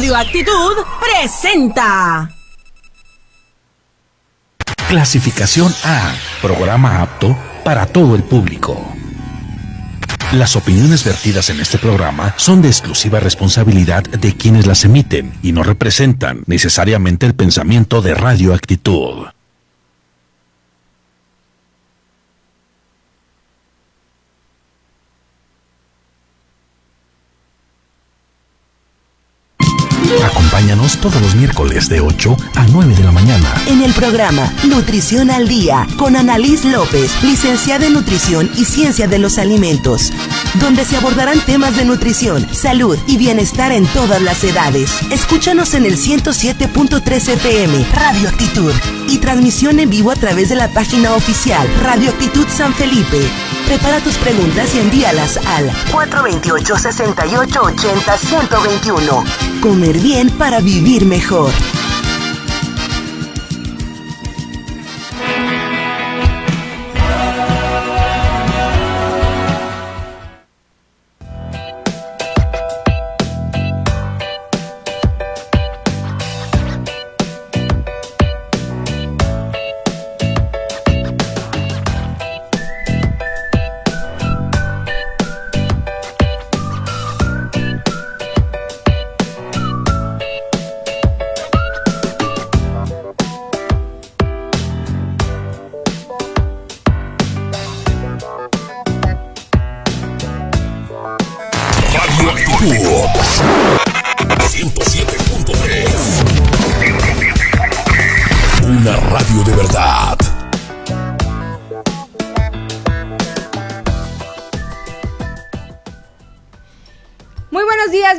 Radio Actitud presenta. Clasificación A, programa apto para todo el público. Las opiniones vertidas en este programa son de exclusiva responsabilidad de quienes las emiten y no representan necesariamente el pensamiento de Radio Actitud. todos los miércoles de 8 a 9 de la mañana. En el programa Nutrición al Día con Annalise López, licenciada en Nutrición y Ciencia de los Alimentos, donde se abordarán temas de nutrición, salud y bienestar en todas las edades. Escúchanos en el 107.3 FM, Radio Actitud, y transmisión en vivo a través de la página oficial Radio Actitud San Felipe. Prepara tus preguntas y envíalas al 428-6880-121. Comer bien para vivir Ir mejor.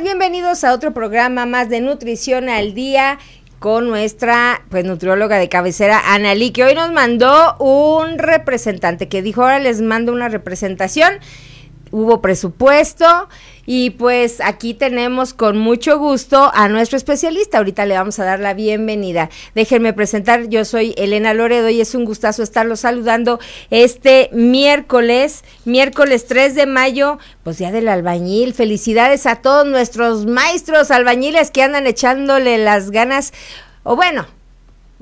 bienvenidos a otro programa más de Nutrición al Día con nuestra pues nutrióloga de cabecera Analí, que hoy nos mandó un representante que dijo, ahora les mando una representación hubo presupuesto y pues aquí tenemos con mucho gusto a nuestro especialista. Ahorita le vamos a dar la bienvenida. Déjenme presentar, yo soy Elena Loredo y es un gustazo estarlo saludando este miércoles, miércoles 3 de mayo, pues día del albañil. Felicidades a todos nuestros maestros albañiles que andan echándole las ganas. O bueno,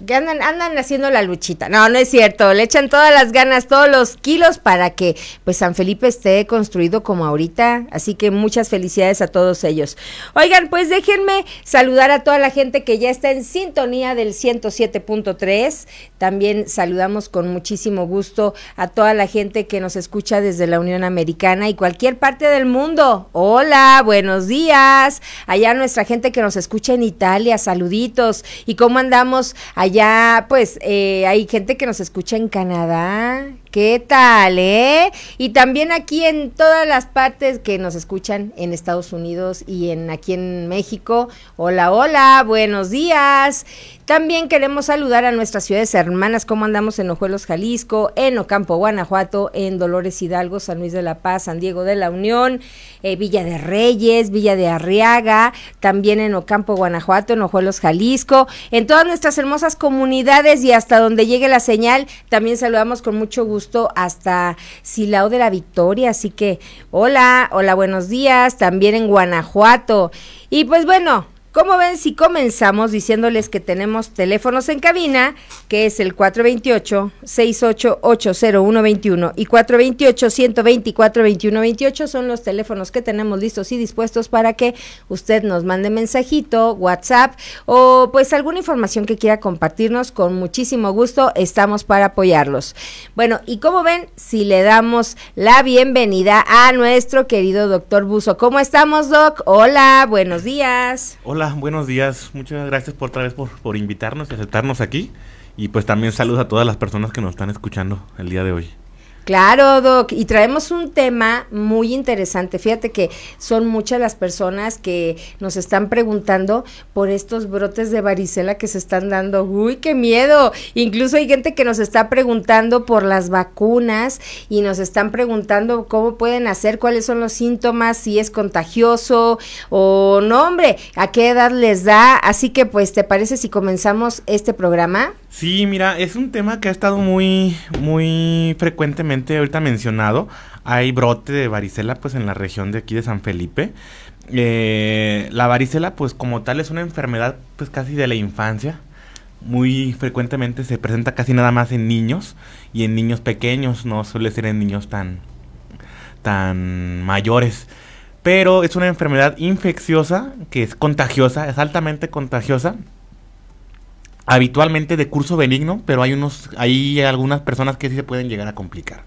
andan, haciendo la luchita. No, no es cierto. Le echan todas las ganas, todos los kilos para que pues San Felipe esté construido como ahorita. Así que muchas felicidades a todos ellos. Oigan, pues déjenme saludar a toda la gente que ya está en sintonía del 107.3, también saludamos con muchísimo gusto a toda la gente que nos escucha desde la Unión Americana y cualquier parte del mundo. Hola, buenos días. Allá nuestra gente que nos escucha en Italia, saluditos. ¿Y cómo andamos allá? Pues eh, hay gente que nos escucha en Canadá, ¿Qué tal, eh? Y también aquí en todas las partes que nos escuchan en Estados Unidos y en aquí en México. Hola, hola, buenos días. También queremos saludar a nuestras ciudades hermanas, cómo andamos en Ojuelos, Jalisco, en Ocampo, Guanajuato, en Dolores Hidalgo, San Luis de la Paz, San Diego de la Unión, eh, Villa de Reyes, Villa de Arriaga, también en Ocampo, Guanajuato, en Ojuelos, Jalisco, en todas nuestras hermosas comunidades y hasta donde llegue la señal, también saludamos con mucho gusto hasta Silao de la Victoria, así que hola, hola, buenos días, también en Guanajuato. Y pues bueno, como ven, si comenzamos diciéndoles que tenemos teléfonos en cabina, que es el 428-6880121 y 428 124 veintiocho son los teléfonos que tenemos listos y dispuestos para que usted nos mande mensajito, WhatsApp o pues alguna información que quiera compartirnos. Con muchísimo gusto estamos para apoyarlos. Bueno, y como ven, si le damos la bienvenida a nuestro querido doctor Buzo. ¿Cómo estamos, Doc? Hola, buenos días. Hola buenos días. Muchas gracias por otra vez por, por invitarnos y aceptarnos aquí. Y pues también saludos a todas las personas que nos están escuchando el día de hoy. Claro, Doc. Y traemos un tema muy interesante. Fíjate que son muchas las personas que nos están preguntando por estos brotes de varicela que se están dando. Uy, qué miedo. Incluso hay gente que nos está preguntando por las vacunas y nos están preguntando cómo pueden hacer, cuáles son los síntomas, si es contagioso o no, hombre, a qué edad les da. Así que pues, ¿te parece si comenzamos este programa? Sí, mira, es un tema que ha estado muy, muy frecuentemente ahorita mencionado, hay brote de varicela pues en la región de aquí de San Felipe. Eh, la varicela pues como tal es una enfermedad pues casi de la infancia. Muy frecuentemente se presenta casi nada más en niños y en niños pequeños, no suele ser en niños tan, tan mayores. Pero es una enfermedad infecciosa que es contagiosa, es altamente contagiosa habitualmente de curso benigno, pero hay unos, hay algunas personas que sí se pueden llegar a complicar.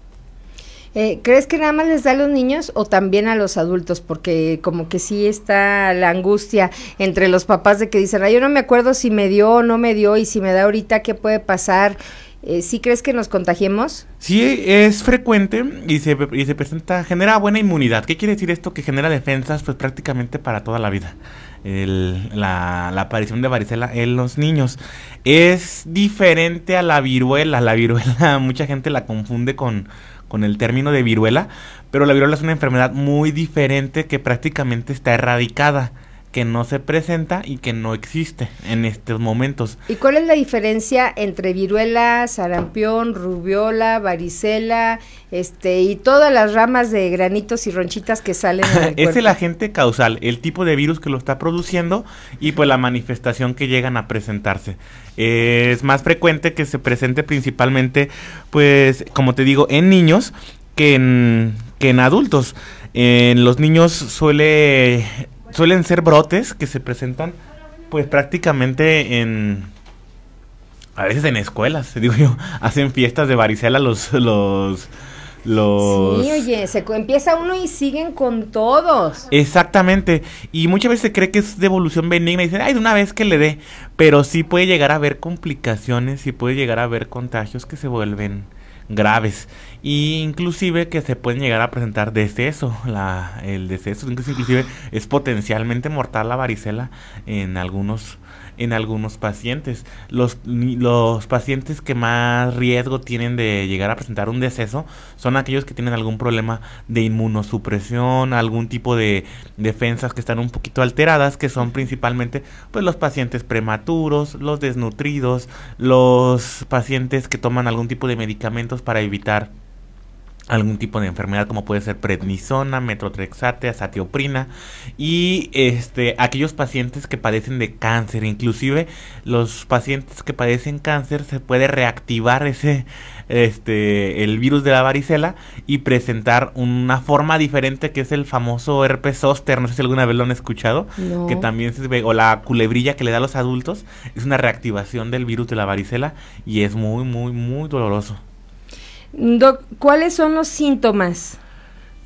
Eh, ¿Crees que nada más les da a los niños o también a los adultos? Porque como que sí está la angustia entre los papás de que dicen, ay yo no me acuerdo si me dio o no me dio y si me da ahorita, ¿qué puede pasar? Eh, ¿Sí crees que nos contagiemos? Sí, es frecuente y se, y se presenta, genera buena inmunidad. ¿Qué quiere decir esto? Que genera defensas pues prácticamente para toda la vida la, aparición de varicela en los niños. Es diferente a la viruela. La viruela, mucha gente la confunde con, con el término de viruela, pero la viruela es una enfermedad muy diferente que prácticamente está erradicada que no se presenta y que no existe en estos momentos. ¿Y cuál es la diferencia entre viruela, sarampión, rubiola, varicela, este y todas las ramas de granitos y ronchitas que salen? es el agente causal, el tipo de virus que lo está produciendo y pues la manifestación que llegan a presentarse. Eh, es más frecuente que se presente principalmente, pues como te digo, en niños que en, adultos. En los niños suele suelen ser brotes que se presentan pues prácticamente en a veces en escuelas, digo yo, hacen fiestas de varicela los los los... Sí, oye, se empieza uno y siguen con todos. Exactamente. Y muchas veces se cree que es devolución evolución benigna y dicen, ay, de una vez que le dé. Pero sí puede llegar a haber complicaciones, y puede llegar a haber contagios que se vuelven graves e inclusive que se pueden llegar a presentar deceso el deceso inclusive es potencialmente mortal la varicela en algunos en algunos pacientes. Los, los pacientes que más riesgo tienen de llegar a presentar un deceso son aquellos que tienen algún problema de inmunosupresión, algún tipo de defensas que están un poquito alteradas, que son principalmente pues, los pacientes prematuros, los desnutridos, los pacientes que toman algún tipo de medicamentos para evitar algún tipo de enfermedad como puede ser prednisona, metrotrexate, azatioprina y este aquellos pacientes que padecen de cáncer, inclusive los pacientes que padecen cáncer se puede reactivar ese este el virus de la varicela y presentar una forma diferente que es el famoso herpes zóster, no sé si alguna vez lo han escuchado, que también se ve o la culebrilla que le da a los adultos, es una reactivación del virus de la varicela y es muy muy muy doloroso. ¿cuáles son los síntomas?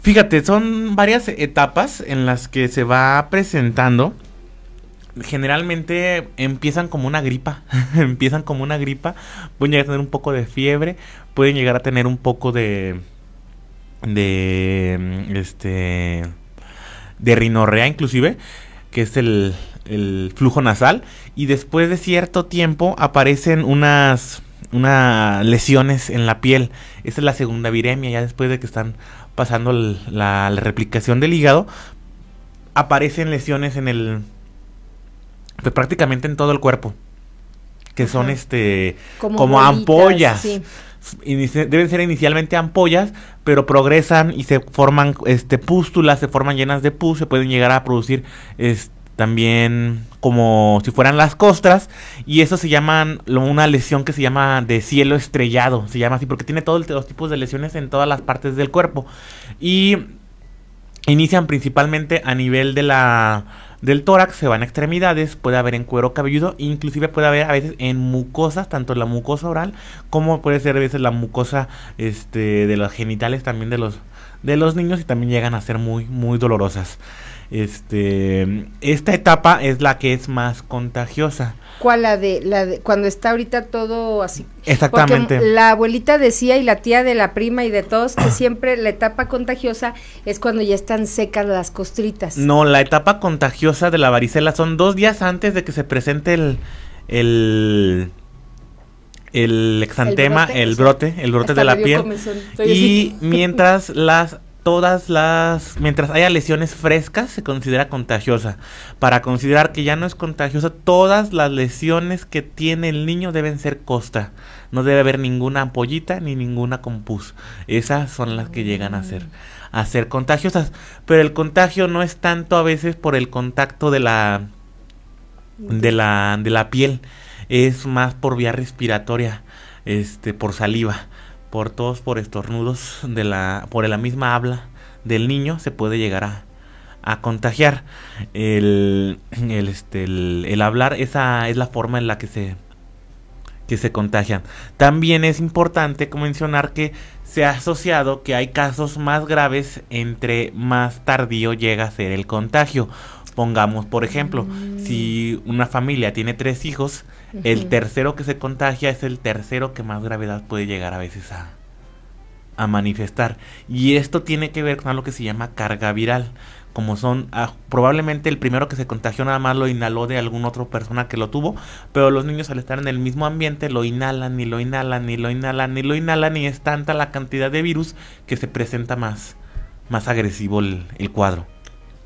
Fíjate, son varias etapas en las que se va presentando. Generalmente empiezan como una gripa, empiezan como una gripa, pueden llegar a tener un poco de fiebre, pueden llegar a tener un poco de de este de rinorrea inclusive, que es el el flujo nasal y después de cierto tiempo aparecen unas una lesiones en la piel. esta es la segunda viremia, ya después de que están pasando la, replicación del hígado, aparecen lesiones en el, pues, prácticamente en todo el cuerpo, que son este, como, ampollas. deben ser inicialmente ampollas, pero progresan y se forman este pústulas, se forman llenas de pus, se pueden llegar a producir este también como si fueran las costras y eso se llama una lesión que se llama de cielo estrellado, se llama así porque tiene todos los tipos de lesiones en todas las partes del cuerpo y inician principalmente a nivel de la del tórax, se van a extremidades, puede haber en cuero cabelludo, inclusive puede haber a veces en mucosas, tanto la mucosa oral como puede ser a veces la mucosa este de los genitales también de los de los niños y también llegan a ser muy muy dolorosas. Este, esta etapa es la que es más contagiosa. ¿Cuál la de, la de cuando está ahorita todo así? Exactamente. la abuelita decía y la tía de la prima y de todos que siempre la etapa contagiosa es cuando ya están secas las costritas. No, la etapa contagiosa de la varicela son dos días antes de que se presente el, el el exantema, el brote, el brote, de la piel. y mientras las todas las, mientras haya lesiones frescas, se considera contagiosa. Para considerar que ya no es contagiosa, todas las lesiones que tiene el niño deben ser costa. No debe haber ninguna ampollita ni ninguna compus. Esas son las que llegan a ser, a ser contagiosas. Pero el contagio no es tanto a veces por el contacto de la, de la, de la piel. Es más por vía respiratoria, este, por saliva por todos por estornudos, de la, por la misma habla del niño, se puede llegar a, contagiar. El, el, este, el, hablar, esa es la forma en la que se, que se contagian. También es importante mencionar que se ha asociado que hay casos más graves entre más tardío llega a ser el contagio. Pongamos, por ejemplo, si una familia tiene tres hijos, el tercero que se contagia es el tercero que más gravedad puede llegar a veces a, manifestar. Y esto tiene que ver con algo que se llama carga viral. Como son, ah, probablemente el primero que se contagió nada más lo inhaló de alguna otra persona que lo tuvo, pero los niños al estar en el mismo ambiente lo inhalan y lo inhalan y lo inhalan y lo inhalan y es tanta la cantidad de virus que se presenta más, más agresivo el, cuadro.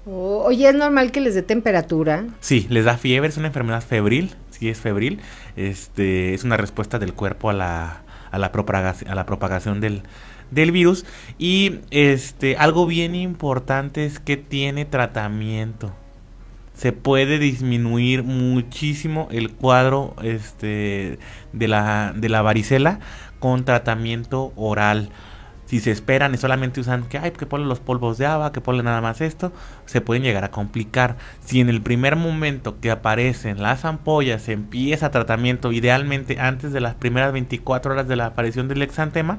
Oh, oye, ¿es normal que les dé temperatura? Sí, les da fiebre, es una enfermedad febril. Si es febril, este, es una respuesta del cuerpo a la, a la, propagación, a la propagación del, del virus. Y este, algo bien importante es que tiene tratamiento. Se puede disminuir muchísimo el cuadro este, de, la, de la varicela con tratamiento oral si se esperan y solamente usan que, ay, que ponen los polvos de haba, que ponen nada más esto, se pueden llegar a complicar. Si en el primer momento que aparecen las ampollas empieza tratamiento, idealmente antes de las primeras 24 horas de la aparición del exantema,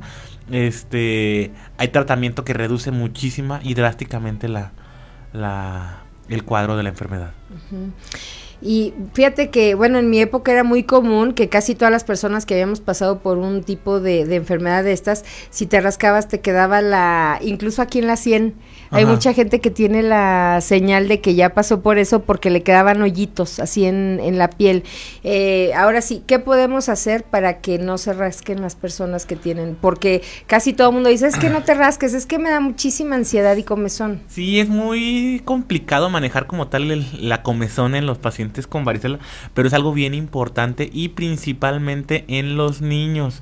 este, hay tratamiento que reduce muchísima y drásticamente la, el cuadro de la enfermedad. Y fíjate que, bueno, en mi época era muy común que casi todas las personas que habíamos pasado por un tipo de, enfermedad de estas, si te rascabas te quedaba la, incluso aquí en la 100, hay mucha gente que tiene la señal de que ya pasó por eso porque le quedaban hoyitos así en, en la piel. Eh, ahora sí, ¿qué podemos hacer para que no se rasquen las personas que tienen? Porque casi todo el mundo dice, es que no te rasques, es que me da muchísima ansiedad y comezón. Sí, es muy complicado manejar como tal la comezón en los pacientes con varicela, pero es algo bien importante y principalmente en los niños.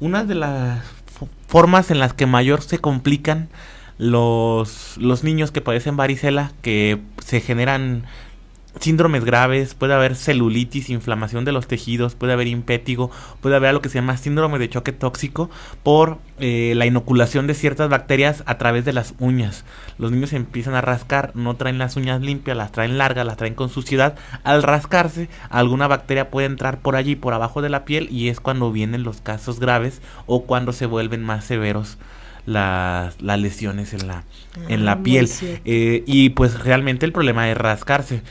Una de las formas en las que mayor se complican los, los niños que padecen varicela, que se generan síndromes graves, puede haber celulitis, inflamación de los tejidos, puede haber impétigo, puede haber lo que se llama síndrome de choque tóxico por eh, la inoculación de ciertas bacterias a través de las uñas. Los niños empiezan a rascar, no traen las uñas limpias, las traen largas, las traen con suciedad. Al rascarse, alguna bacteria puede entrar por allí, por abajo de la piel, y es cuando vienen los casos graves o cuando se vuelven más severos las, lesiones en la, ah, en la piel. Eh, y pues realmente el problema es rascarse.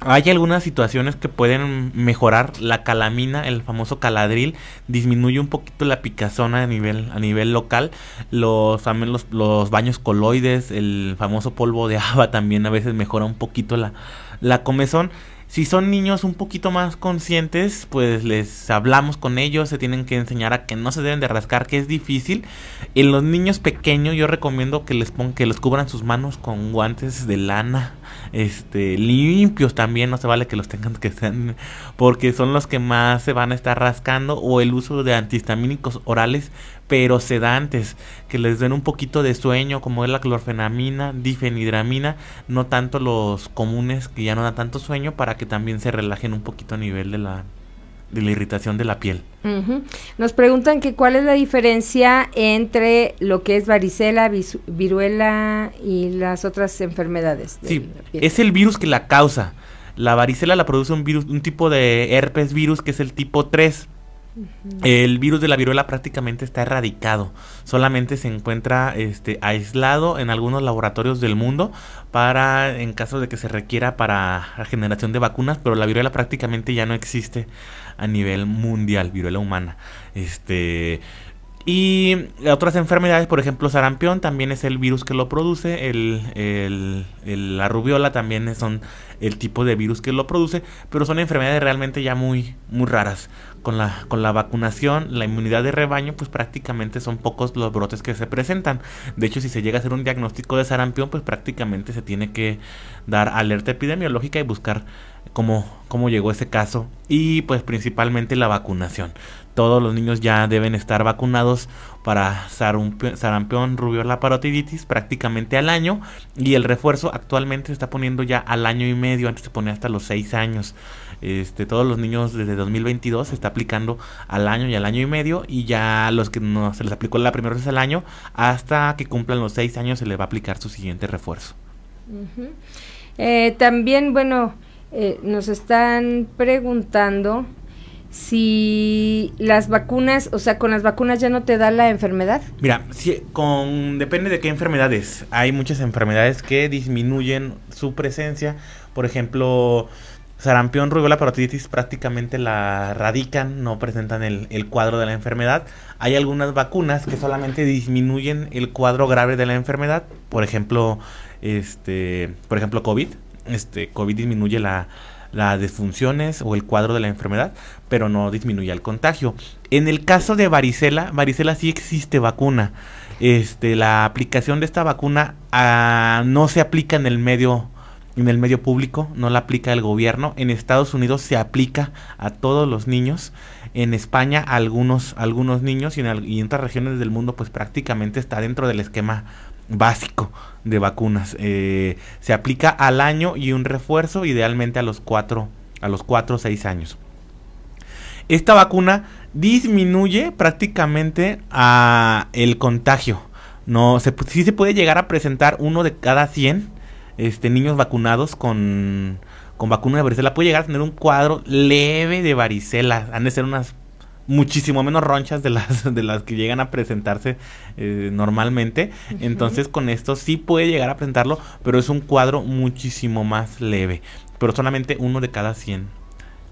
Hay algunas situaciones que pueden mejorar la calamina, el famoso caladril, disminuye un poquito la picazona a nivel, a nivel local, los, los, baños coloides, el famoso polvo de haba también a veces mejora un poquito la, la comezón. Si son niños un poquito más conscientes, pues les hablamos con ellos, se tienen que enseñar a que no se deben de rascar, que es difícil. En los niños pequeños yo recomiendo que les pongan, que les cubran sus manos con guantes de lana, este, limpios también, no se vale que los tengan que sean, porque son los que más se van a estar rascando o el uso de antihistamínicos orales pero sedantes, que les den un poquito de sueño, como es la clorfenamina, difenidramina, no tanto los comunes que ya no dan tanto sueño, para que también se relajen un poquito a nivel de la, de la irritación de la piel. Nos preguntan que cuál es la diferencia entre lo que es varicela, viruela y las otras enfermedades. sí, es el virus que la causa. La varicela la produce un virus, un tipo de herpes virus que es el tipo 3 el virus de la viruela prácticamente está erradicado. Solamente se encuentra este, aislado en algunos laboratorios del mundo para, en caso de que se requiera para la generación de vacunas, pero la viruela prácticamente ya no existe a nivel mundial, viruela humana. Este, y otras enfermedades, por ejemplo, sarampión también es el virus que lo produce, la rubiola también son el tipo de virus que lo produce, pero son enfermedades realmente ya muy, muy raras con la, con la vacunación, la inmunidad de rebaño, pues prácticamente son pocos los brotes que se presentan. De hecho, si se llega a hacer un diagnóstico de sarampión, pues prácticamente se tiene que dar alerta epidemiológica y buscar cómo, cómo llegó ese caso y pues principalmente la vacunación todos los niños ya deben estar vacunados para sarampión, rubiola, parotiditis prácticamente al año y el refuerzo actualmente se está poniendo ya al año y medio, antes se pone hasta los seis años. Este, todos los niños desde 2022 se está aplicando al año y al año y medio y ya los que no se les aplicó la primera vez al año hasta que cumplan los seis años se les va a aplicar su siguiente refuerzo. Eh, también, bueno, eh, nos están preguntando si las vacunas, o sea, con las vacunas ya no te da la enfermedad? Mira, si, con, depende de qué enfermedades. Hay muchas enfermedades que disminuyen su presencia. Por ejemplo, sarampión, rubéola parotiditis prácticamente la radican, no presentan el, el, cuadro de la enfermedad. Hay algunas vacunas que solamente disminuyen el cuadro grave de la enfermedad, por ejemplo, este, por ejemplo COVID, este, COVID disminuye la, las disfunciones o el cuadro de la enfermedad, pero no disminuye el contagio. En el caso de varicela, varicela sí existe vacuna. Este, la aplicación de esta vacuna ah, no se aplica en el medio en el medio público, no la aplica el gobierno. En Estados Unidos se aplica a todos los niños. En España a algunos, algunos niños y en, y en otras regiones del mundo pues prácticamente está dentro del esquema básico de vacunas. Eh, se aplica al año y un refuerzo, idealmente a los 4 a los 4 o 6 años. Esta vacuna disminuye prácticamente a ah, el contagio. No, se, se puede llegar a presentar uno de cada 100 este, niños vacunados con, con vacuna de varicela. Puede llegar a tener un cuadro leve de varicela. Han de ser unas muchísimo menos ronchas de las, de las que llegan a presentarse eh, normalmente. Entonces con esto sí puede llegar a presentarlo, pero es un cuadro muchísimo más leve. Pero solamente uno de cada 100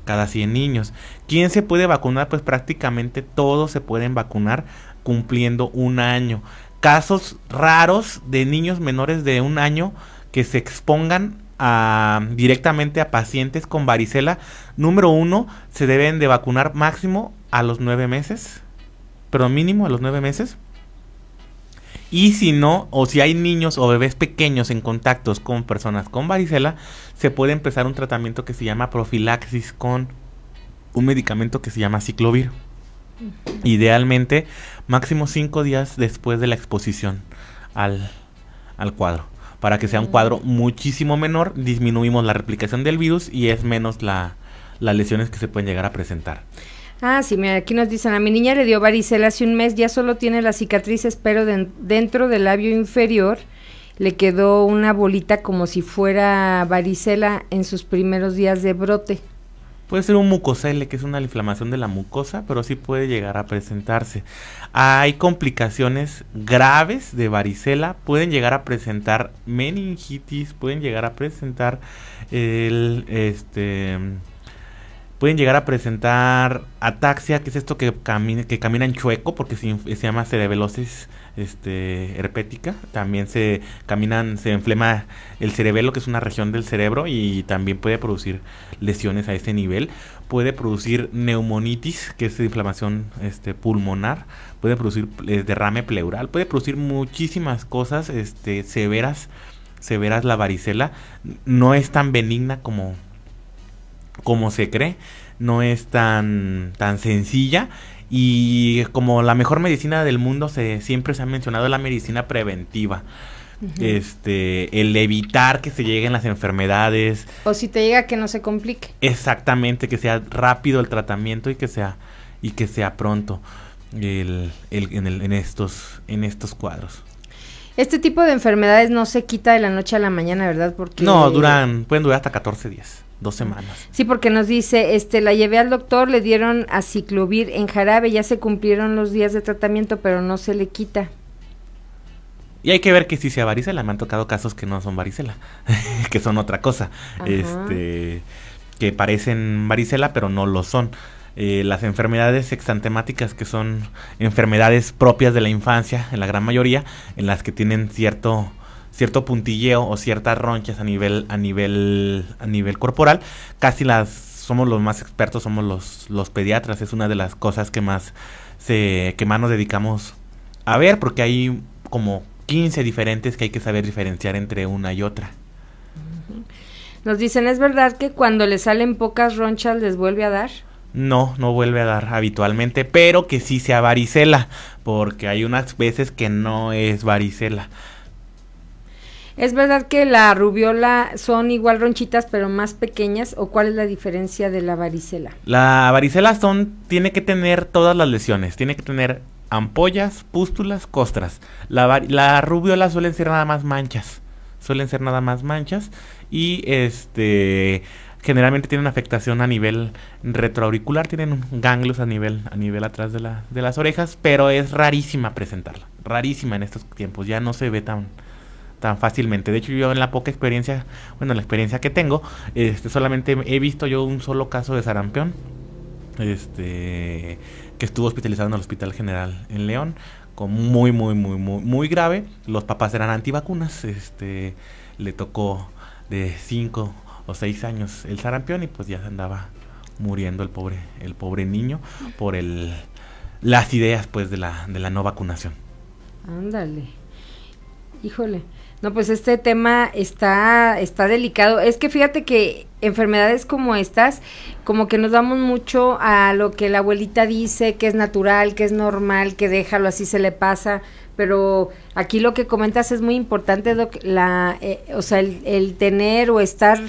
cada 100 niños. ¿Quién se puede vacunar? Pues prácticamente todos se pueden vacunar cumpliendo un año. Casos raros de niños menores de un año que se expongan a, directamente a pacientes con varicela. Número uno, se deben de vacunar máximo a los nueve meses, pero mínimo a los nueve meses. Y si no, o si hay niños o bebés pequeños en contactos con personas con varicela, se puede empezar un tratamiento que se llama profilaxis con un medicamento que se llama ciclovir. Idealmente, máximo cinco días después de la exposición al, cuadro. Para que sea un cuadro mm. muchísimo menor, disminuimos la replicación del virus y es menos las lesiones que se pueden llegar a presentar. Ah, sí, mira, aquí nos dicen, a mi niña le dio varicela hace un mes, ya solo tiene las cicatrices, pero dentro del labio inferior le quedó una bolita como si fuera varicela en sus primeros días de brote. Puede ser un mucosele, que es una inflamación de la mucosa, pero sí puede llegar a presentarse. Hay complicaciones graves de varicela, pueden llegar a presentar meningitis, pueden llegar a presentar el, este, Pueden llegar a presentar ataxia, que es esto que, camina, que en chueco, porque se, llama cerebelosis este, herpética. También se caminan, se inflama el cerebelo, que es una región del cerebro, y también puede producir lesiones a ese nivel. Puede producir neumonitis, que es inflamación este, pulmonar. Puede producir eh, derrame pleural. Puede producir muchísimas cosas este, severas. Severas la varicela. No es tan benigna como como se cree, no es tan, tan sencilla. Y como la mejor medicina del mundo se, siempre se ha mencionado la medicina preventiva. Este, el evitar que se lleguen las enfermedades. O si te llega que no se complique. Exactamente, que sea rápido el tratamiento y que sea, y que sea pronto en, estos, en estos cuadros. Este tipo de enfermedades no se quita de la noche a la mañana, ¿verdad? Porque... No, duran, pueden durar hasta 14 días dos semanas. Sí, porque nos dice, este, la llevé al doctor, le dieron aciclovir en jarabe, ya se cumplieron los días de tratamiento, pero no se le quita. Y hay que ver que si se varicela, me han tocado casos que no son varicela, que son otra cosa, este, que parecen varicela, pero no lo son. Eh, las enfermedades exantemáticas, que son enfermedades propias de la infancia, en la gran mayoría, en las que tienen cierto cierto puntilleo o ciertas ronchas a nivel, a nivel, a nivel corporal, casi las somos los más expertos, somos los, los pediatras, es una de las cosas que más se, que más nos dedicamos a ver, porque hay como 15 diferentes que hay que saber diferenciar entre una y otra. Nos dicen, ¿es verdad que cuando le salen pocas ronchas les vuelve a dar? No, no vuelve a dar habitualmente, pero que sí sea varicela, porque hay unas veces que no es varicela. Es verdad que la rubiola son igual ronchitas, pero más pequeñas, o cuál es la diferencia de la varicela? La varicela son, tiene que tener todas las lesiones, tiene que tener ampollas, pústulas, costras. La, la rubiola suelen ser nada más manchas, suelen ser nada más manchas, y este generalmente tienen afectación a nivel retroauricular, tienen ganglios a nivel, a nivel atrás de las orejas, pero es rarísima presentarla, rarísima en estos tiempos, ya no se ve tan, tan fácilmente. De hecho, yo en la poca experiencia, bueno, la experiencia que tengo, este, solamente he visto yo un solo caso de sarampión, este, que estuvo hospitalizado en el Hospital General en León, con muy, muy, muy, muy, muy grave. Los papás eran antivacunas, este, le tocó de 5 o 6 años el sarampión y pues ya andaba muriendo el pobre, el pobre niño por el las ideas pues de la, de la no vacunación. Ándale. Híjole, no, pues este tema está, está delicado. Es que fíjate que enfermedades como estas, como que nos damos mucho a lo que la abuelita dice, que es natural, que es normal, que déjalo así se le pasa. Pero aquí lo que comentas es muy importante, eh, o sea, el, tener o estar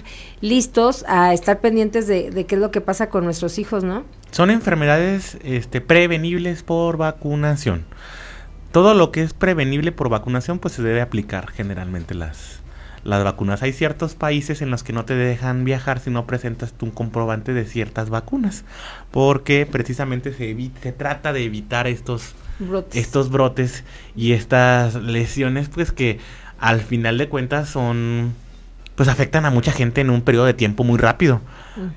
listos a estar pendientes de, qué es lo que pasa con nuestros hijos, ¿no? Son enfermedades este, prevenibles por vacunación todo lo que es prevenible por vacunación, pues se debe aplicar generalmente las, las vacunas. Hay ciertos países en los que no te dejan viajar si no presentas tú un comprobante de ciertas vacunas, porque precisamente se, trata de evitar estos brotes. estos brotes y estas lesiones, pues que al final de cuentas son pues afectan a mucha gente en un periodo de tiempo muy rápido.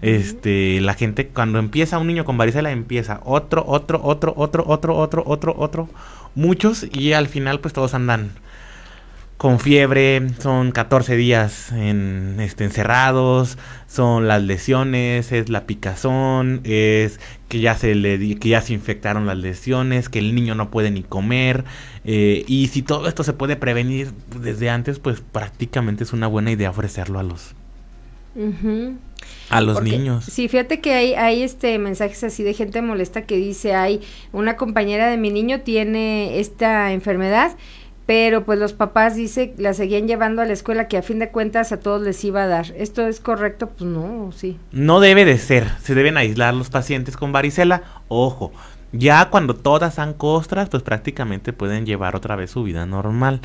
Este, la gente cuando empieza un niño con varicela empieza otro, otro, otro, otro, otro, otro, otro, otro, muchos y al final pues todos andan con fiebre, son 14 días en, este, encerrados, son las lesiones, es la picazón, es que ya se le que ya se infectaron las lesiones, que el niño no puede ni comer eh, y si todo esto se puede prevenir desde antes, pues prácticamente es una buena idea ofrecerlo a los a los niños. Sí, fíjate que hay, hay este mensajes así de gente molesta que dice, hay una compañera de mi niño tiene esta enfermedad, pero pues los papás dice, la seguían llevando a la escuela que a fin de cuentas a todos les iba a dar. ¿Esto es correcto? Pues no, sí. No debe de ser, se deben aislar los pacientes con varicela, ojo. Ya cuando todas han costras, pues prácticamente pueden llevar otra vez su vida normal.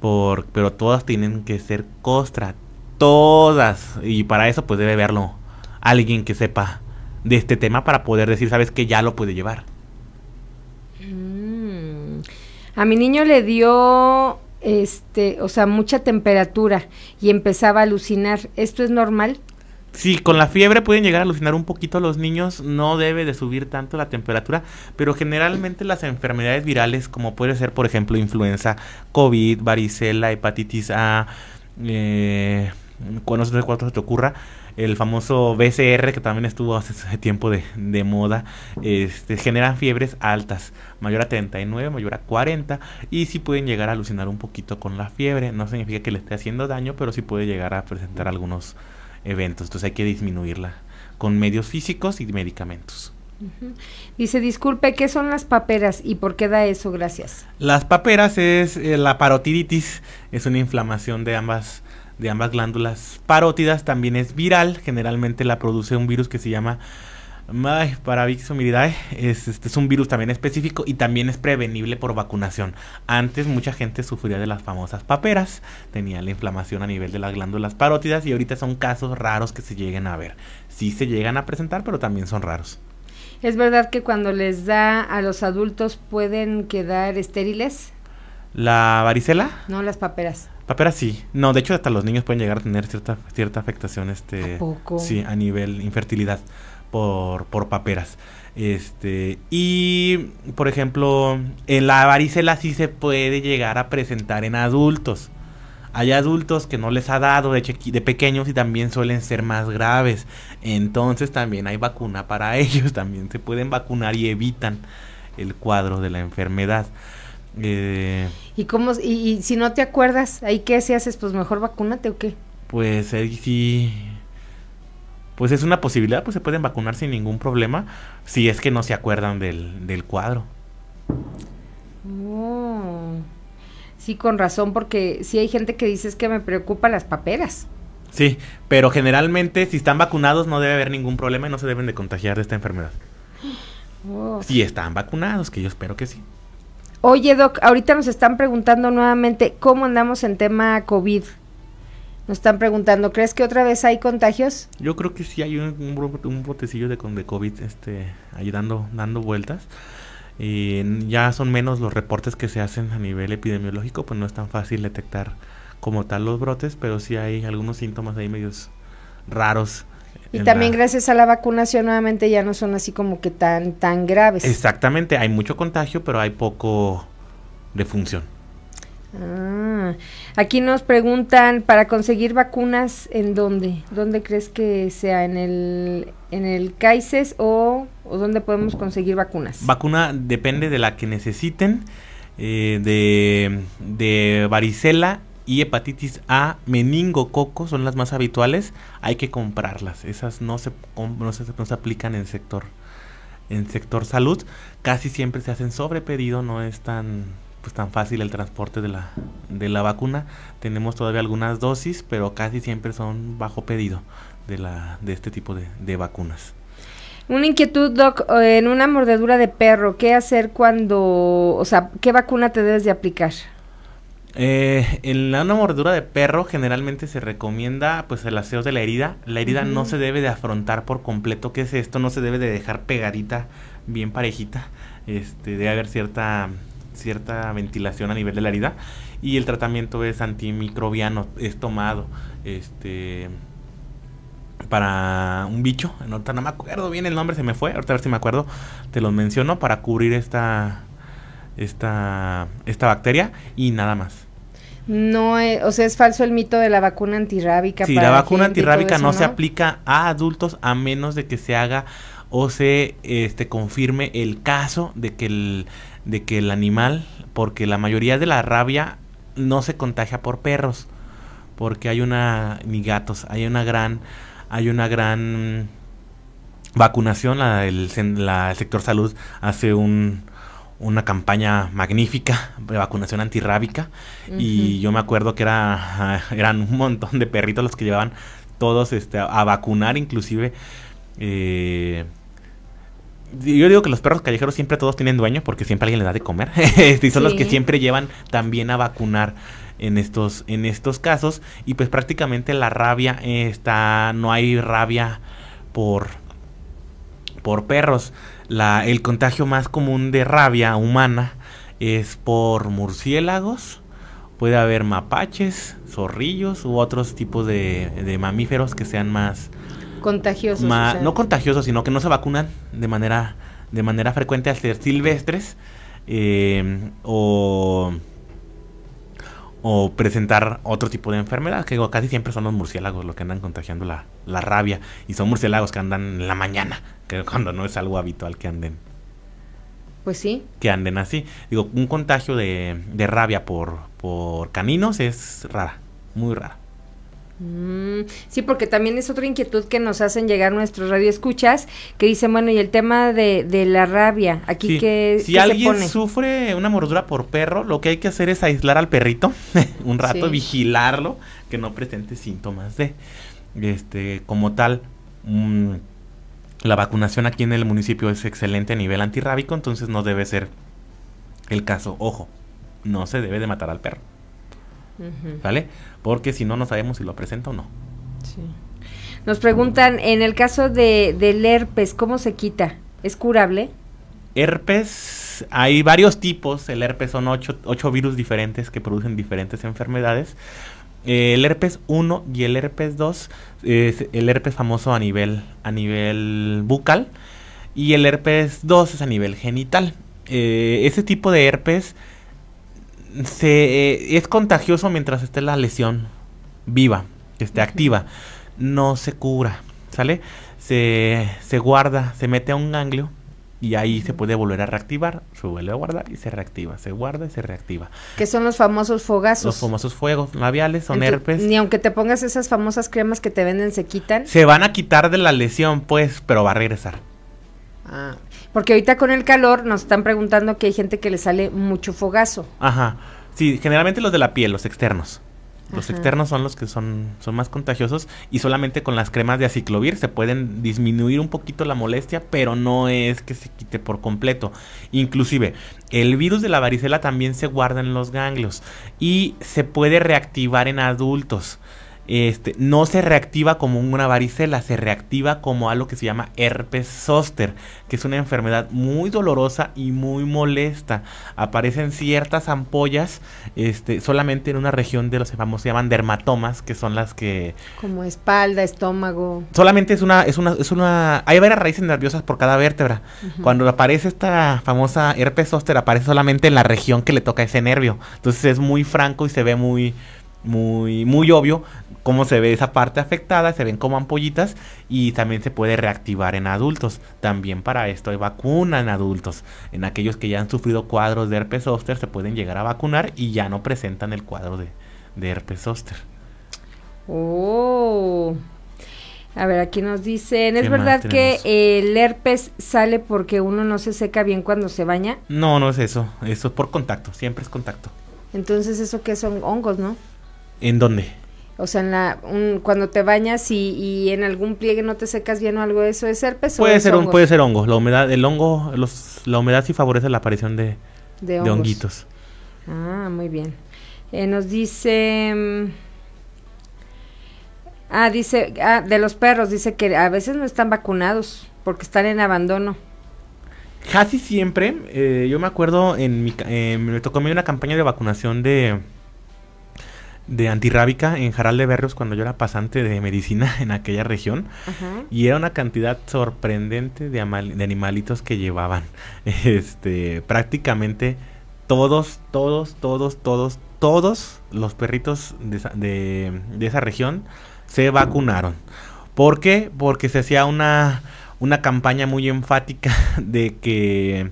Por, pero todas tienen que ser costras todas. Y para eso pues debe verlo alguien que sepa de este tema para poder decir, sabes que ya lo puede llevar. Mm. A mi niño le dio este, o sea, mucha temperatura y empezaba a alucinar. ¿Esto es normal? Sí, con la fiebre pueden llegar a alucinar un poquito los niños, no debe de subir tanto la temperatura, pero generalmente las enfermedades virales, como puede ser, por ejemplo, influenza, COVID, varicela, hepatitis A, eh, cuando sé se te ocurra, el famoso BCR que también estuvo hace tiempo de, moda, este, generan fiebres altas, mayor a 39, mayor a 40 y si pueden llegar a alucinar un poquito con la fiebre, no significa que le esté haciendo daño, pero sí puede llegar a presentar algunos eventos, entonces hay que disminuirla con medios físicos y medicamentos. Dice, disculpe, ¿qué son las paperas y por qué da eso? Gracias. Las paperas es eh, la parotiditis, es una inflamación de ambas de ambas glándulas parótidas. También es viral, generalmente la produce un virus que se llama m. este, es un virus también específico y también es prevenible por vacunación. Antes mucha gente sufría de las famosas paperas, tenía la inflamación a nivel de las glándulas parótidas y ahorita son casos raros que se lleguen a ver. Sí se llegan a presentar, pero también son raros. ¿Es verdad que cuando les da a los adultos pueden quedar estériles? ¿La varicela? No, las paperas. Paperas sí. No, de hecho hasta los niños pueden llegar a tener cierta, cierta afectación este, ¿A Sí, a nivel infertilidad por, por paperas. Este, y por ejemplo, la varicela sí se puede llegar a presentar en adultos. Hay adultos que no les ha dado de, de pequeños y también suelen ser más graves. Entonces también hay vacuna para ellos, también se pueden vacunar y evitan el cuadro de la enfermedad. Eh, ¿Y, cómo, y, si no te acuerdas, ¿ahí qué se haces? Pues mejor vacúnate o qué. Pues sí. Pues es una posibilidad, pues se pueden vacunar sin ningún problema, si es que no se acuerdan del, cuadro. Oh, sí, con razón, porque sí hay gente que dice es que me preocupa las paperas. Sí, pero generalmente si están vacunados no debe haber ningún problema y no se deben de contagiar de esta enfermedad. Oh. Si están vacunados, que yo espero que sí. Oye, Doc, ahorita nos están preguntando nuevamente cómo andamos en tema COVID. Nos están preguntando, ¿crees que otra vez hay contagios? Yo creo que sí hay un, un, un brotecillo de, COVID este, ayudando, dando vueltas. Y ya son menos los reportes que se hacen a nivel epidemiológico, pues no es tan fácil detectar como tal los brotes, pero sí hay algunos síntomas ahí medios raros y también gracias a la vacunación nuevamente ya no son así como que tan, tan graves. Exactamente, hay mucho contagio, pero hay poco de función. Ah, aquí nos preguntan para conseguir vacunas en dónde, dónde crees que sea en el en el CAICES o, o dónde podemos conseguir vacunas. Vacuna depende de la que necesiten eh, de de varicela y hepatitis A, meningococo son las más habituales, hay que comprarlas. Esas no se, no se, no se aplican en sector en sector salud casi siempre se hacen sobre pedido, no es tan pues tan fácil el transporte de la, de la vacuna. Tenemos todavía algunas dosis, pero casi siempre son bajo pedido de la de este tipo de, de vacunas. Una inquietud, Doc, eh, en una mordedura de perro, ¿qué hacer cuando, o sea, qué vacuna te debes de aplicar? Eh, en la, una mordura de perro generalmente se recomienda pues el aseo de la herida. La herida no se debe de afrontar por completo. ¿Qué es esto? No se debe de dejar pegadita, bien parejita. Este, debe haber cierta, cierta ventilación a nivel de la herida. Y el tratamiento es antimicrobiano, es tomado. Este para un bicho, ahorita no me acuerdo bien el nombre, se me fue, ahorita a ver si me acuerdo, te lo menciono para cubrir esta, esta bacteria y nada más. No, eh, o sea, es falso el mito de la vacuna antirrábica. Sí, la vacuna antirrábica no, se aplica a adultos a menos de que se haga o se este, confirme el caso de que el, de que el animal, porque la mayoría de la rabia no se contagia por perros, porque hay una, ni gatos, hay una gran, hay una gran vacunación, el sector salud hace un una campaña magnífica de vacunación antirrábica y yo me acuerdo que era eran un montón de perritos los que llevaban todos este, a, vacunar inclusive eh, yo digo que los perros callejeros siempre todos tienen dueño porque siempre alguien les da de comer este, y son los que siempre llevan también a vacunar en estos en estos casos y pues prácticamente la rabia está no hay rabia por por perros. La, el contagio más común de rabia humana es por murciélagos. Puede haber mapaches, zorrillos u otros tipos de, de mamíferos que sean más contagiosos. No contagiosos, sino que no se vacunan de manera, de manera frecuente al ser silvestres eh, o, o presentar otro tipo de enfermedad. Que casi siempre son los murciélagos los que andan contagiando la, la rabia y son murciélagos que andan en la mañana que cuando no es algo habitual que anden. Pues sí. Que anden así. Digo, un contagio de, de rabia por, por caninos es rara, muy rara. Mm, sí, porque también es otra inquietud que nos hacen llegar nuestros radioescuchas, que dicen, bueno, y el tema de, de la rabia, aquí que... Si alguien sufre una mordura por perro, lo que hay que hacer es aislar al perrito un rato, vigilarlo, que no presente síntomas de, este, como tal, mm, la vacunación aquí en el municipio es excelente a nivel antirrábico, entonces no debe ser el caso. Ojo, no se debe de matar al perro. ¿Vale? Porque si no, no sabemos si lo presenta o no. Nos preguntan, en el caso de, del herpes, ¿cómo se quita? ¿Es curable? Herpes, hay varios tipos. El herpes son ocho virus diferentes que producen diferentes enfermedades. Eh, el herpes 1 y el herpes 2 es el herpes famoso a nivel, a nivel bucal y el herpes 2 es a nivel genital. Eh, ese tipo de herpes se, eh, es contagioso mientras esté la lesión viva, esté activa. No se cura, ¿sale? Se, se guarda, se mete a un ganglio y ahí se puede volver a reactivar, se vuelve a guardar y se reactiva, se guarda y se reactiva. ¿Qué son los famosos fogazos. Los famosos fuegos labiales son herpes. Ni aunque te pongas esas famosas cremas que te venden se quitan. Se van a quitar de la lesión, pues, pero va a regresar. Ah, porque ahorita con el calor nos están preguntando que hay gente que le sale mucho fogazo. Ajá. Sí, generalmente los de la piel, los externos. Los externos son los que son, son más contagiosos y solamente con las cremas de aciclovir se pueden disminuir un poquito la molestia, pero no es que se quite por completo. Inclusive, el virus de la varicela también se guarda en los ganglios y se puede reactivar en adultos este, no se reactiva como una varicela, se reactiva como algo que se llama herpes zóster, que es una enfermedad muy dolorosa y muy molesta. Aparecen ciertas ampollas este, solamente en una región de los que se llaman dermatomas, que son las que... Como espalda, estómago. Solamente es una... Es una, es hay varias raíces nerviosas por cada vértebra. Cuando aparece esta famosa herpes zóster, aparece solamente en la región que le toca ese nervio. Entonces es muy franco y se ve muy muy, muy obvio cómo se ve esa parte afectada, se ven como ampollitas y también se puede reactivar en adultos. También para esto hay vacuna en adultos. En aquellos que ya han sufrido cuadros de herpes zóster se pueden llegar a vacunar y ya no presentan el cuadro de, herpes zóster. Oh. A ver, aquí nos dicen, ¿es verdad que el herpes sale porque uno no se seca bien cuando se baña? No, no es eso, eso es por contacto, siempre es contacto. Entonces, ¿eso qué son hongos, no? ¿En dónde? O sea, en la, cuando te bañas y, en algún pliegue no te secas bien o algo de eso, ¿es herpes puede ser un, Puede ser hongos. La humedad, el hongo, la humedad sí favorece la aparición de, honguitos. Ah, muy bien. Eh, nos dice... Mm, ah, dice, ah, de los perros, dice que a veces no están vacunados porque están en abandono. Casi siempre, eh, yo me acuerdo, en mi, eh, me tocó a mí una campaña de vacunación de de antirrábica en Jaral de Berrios cuando yo era pasante de medicina en aquella región y era una cantidad sorprendente de, animalitos que llevaban. Este, prácticamente todos, todos, todos, todos, todos los perritos de, esa región se vacunaron. ¿Por qué? Porque se hacía una, una campaña muy enfática de que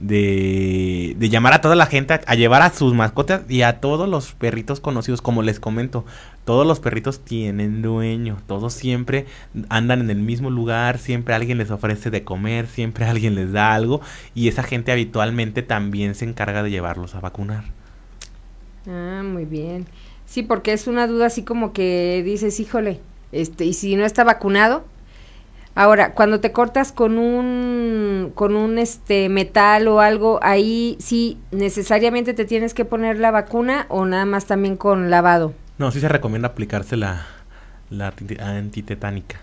de, de, llamar a toda la gente a, llevar a sus mascotas y a todos los perritos conocidos, como les comento, todos los perritos tienen dueño, todos siempre andan en el mismo lugar, siempre alguien les ofrece de comer, siempre alguien les da algo y esa gente habitualmente también se encarga de llevarlos a vacunar. Ah, muy bien. Sí, porque es una duda así como que dices, híjole, este, y si no está vacunado, Ahora, cuando te cortas con un con un este metal o algo, ahí sí necesariamente te tienes que poner la vacuna o nada más también con lavado. No, sí se recomienda aplicarse la, la antitetánica.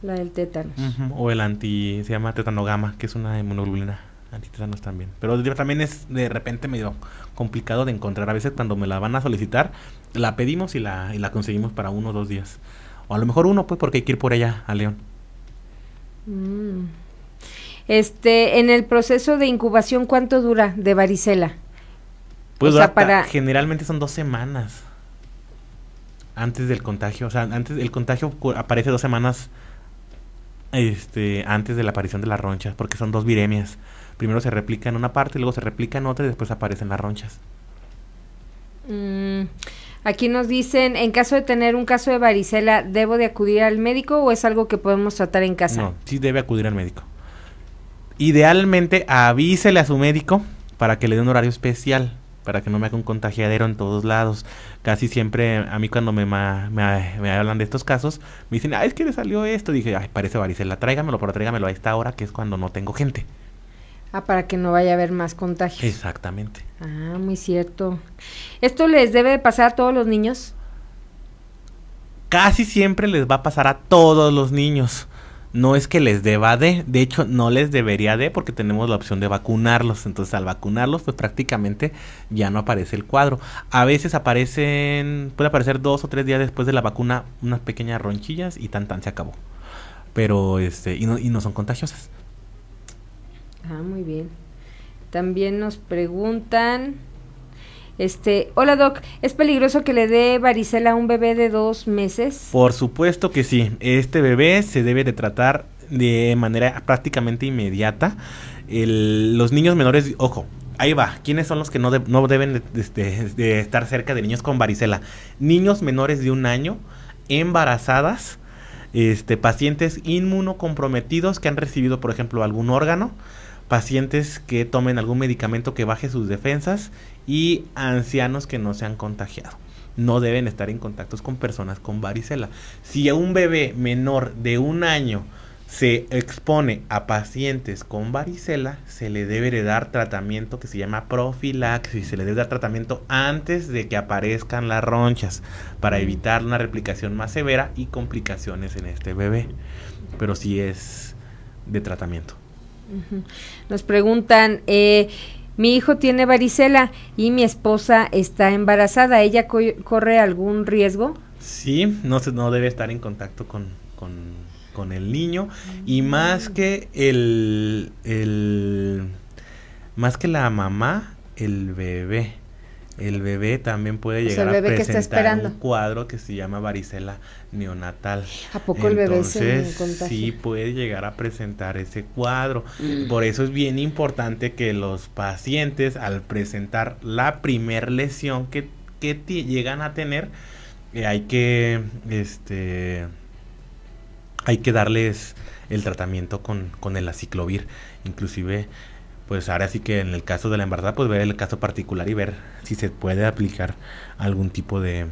La del tétanos. o el anti se llama tetanogama, que es una inmunoglobulina antitetanos también. Pero también es de repente medio complicado de encontrar. A veces cuando me la van a solicitar, la pedimos y la, y la conseguimos para uno o dos días. O a lo mejor uno, pues porque hay que ir por ella a León. Mm. Este, en el proceso de incubación, ¿cuánto dura de varicela? Pues generalmente son dos semanas antes del contagio. O sea, antes el contagio aparece dos semanas este, antes de la aparición de las ronchas, porque son dos viremias. Primero se replica en una parte, luego se replica en otra y después aparecen las ronchas. Mm. Aquí nos dicen, en caso de tener un caso de varicela, ¿debo de acudir al médico o es algo que podemos tratar en casa? No, sí debe acudir al médico. Idealmente avísele a su médico para que le dé un horario especial, para que no me haga un contagiadero en todos lados. Casi siempre a mí cuando me, me, hablan de estos casos, me dicen, ay es que le salió esto. dije, ay, parece varicela, tráigamelo, pero tráigamelo a esta hora que es cuando no tengo gente. Ah, para que no vaya a haber más contagios. Exactamente. Ah, muy cierto. ¿Esto les debe pasar a todos los niños? Casi siempre les va a pasar a todos los niños. No es que les deba de, de hecho no les debería de porque tenemos la opción de vacunarlos. Entonces al vacunarlos pues prácticamente ya no aparece el cuadro. A veces aparecen, puede aparecer dos o tres días después de la vacuna unas pequeñas ronchillas y tan tan se acabó. Pero este, y no son contagiosas. Ah, muy bien. También nos preguntan, este, hola doc, ¿es peligroso que le dé varicela a un bebé de dos meses? Por supuesto que sí. Este bebé se debe de tratar de manera prácticamente inmediata. los niños menores, ojo, ahí va. ¿Quiénes son los que no, deben de, estar cerca de niños con varicela? Niños menores de un año, embarazadas, este, pacientes inmunocomprometidos que han recibido, por ejemplo, algún órgano pacientes que tomen algún medicamento que baje sus defensas y ancianos que no se han contagiado. No deben estar en contactos con personas con varicela. Si a un bebé menor de un año se expone a pacientes con varicela, se le debe dar tratamiento que se llama profilaxis, se le debe dar tratamiento antes de que aparezcan las ronchas para evitar una replicación más severa y complicaciones en este bebé. Pero si sí es de tratamiento. Nos preguntan, eh, mi hijo tiene varicela y mi esposa está embarazada. ¿Ella corre algún riesgo? Sí, no, no debe estar en contacto con, con, con el niño. Y mm. más que el, el, más que la mamá, el bebé el bebé también puede llegar a presentar un cuadro que se llama varicela neonatal. ¿A poco el bebé se contagia? Sí, puede llegar a presentar ese cuadro. Mm. Por eso es bien importante que los pacientes al presentar la primer lesión que, que llegan a tener, eh, hay que este hay que darles el tratamiento con, con el aciclovir. Inclusive pues ahora sí que en el caso de la embarazada, pues ver el caso particular y ver si se puede aplicar algún tipo de,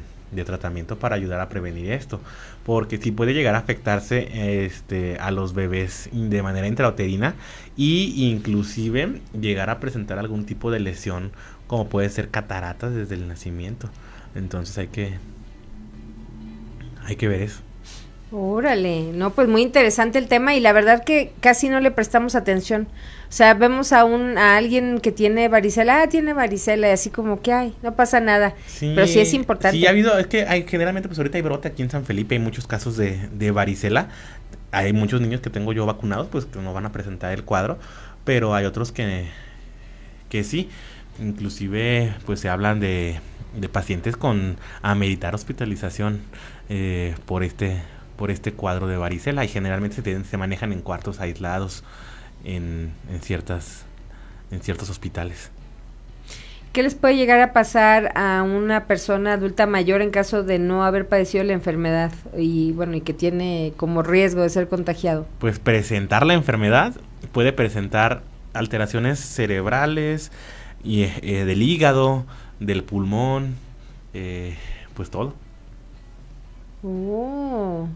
tratamiento para ayudar a prevenir esto. Porque si puede llegar a afectarse este, a los bebés de manera intrauterina e inclusive llegar a presentar algún tipo de lesión como puede ser cataratas desde el nacimiento. Entonces hay que, hay que ver eso. Órale, no, pues muy interesante el tema y la verdad que casi no le prestamos atención. O sea, vemos a un a alguien que tiene varicela, ah, tiene varicela, y así como que hay, no pasa nada. pero sí es importante. Sí, ha habido, es que hay, generalmente, pues ahorita hay brote aquí en San Felipe, hay muchos casos de, de varicela. Hay muchos niños que tengo yo vacunados, pues que no van a presentar el cuadro, pero hay otros que, que sí. Inclusive, pues se hablan de, de pacientes con a meditar hospitalización eh, por este por este cuadro de varicela y generalmente se manejan en cuartos aislados en, ciertas, en ciertos hospitales. ¿Qué les puede llegar a pasar a una persona adulta mayor en caso de no haber padecido la enfermedad y bueno y que tiene como riesgo de ser contagiado? Pues presentar la enfermedad puede presentar alteraciones cerebrales y eh, del hígado, del pulmón, eh, pues todo. Oh.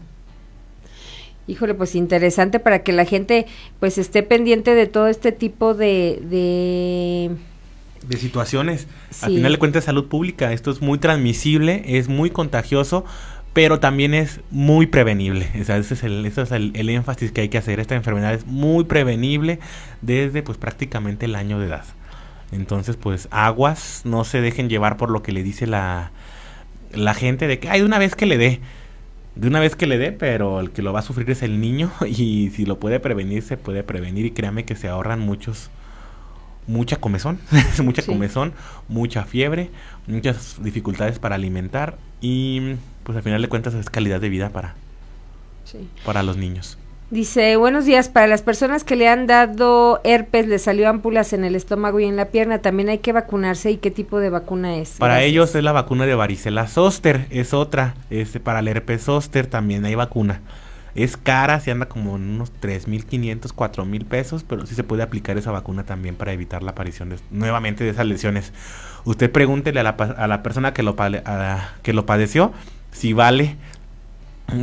Híjole, pues interesante para que la gente pues esté pendiente de todo este tipo de... de situaciones. Al final de cuentas, salud pública. Esto es muy transmisible, es muy contagioso, pero también es muy prevenible. O sea, ese es, el, énfasis que hay que hacer. Esta enfermedad es muy prevenible desde pues prácticamente el año de edad. Entonces, pues aguas, no se dejen llevar por lo que le dice la, gente de que, hay una vez que le dé de una vez que le dé, pero el que lo va a sufrir es el niño y si lo puede prevenir, se puede prevenir y créame que se ahorran muchos, mucha comezón, mucha comezón, mucha fiebre, muchas dificultades para alimentar y pues al final de cuentas es calidad de vida para, para los niños. Dice, buenos días, para las personas que le han dado herpes, le salió ámpulas en el estómago y en la pierna, también hay que vacunarse y qué tipo de vacuna es. Para ellos es la vacuna de varicela zóster, es otra, este, para el herpes zóster también hay vacuna. Es cara, se anda como en unos 3.500, 4.000 pesos, pero sí se puede aplicar esa vacuna también para evitar la aparición nuevamente de esas lesiones. Usted pregúntele a la, a la persona que lo, que lo padeció si vale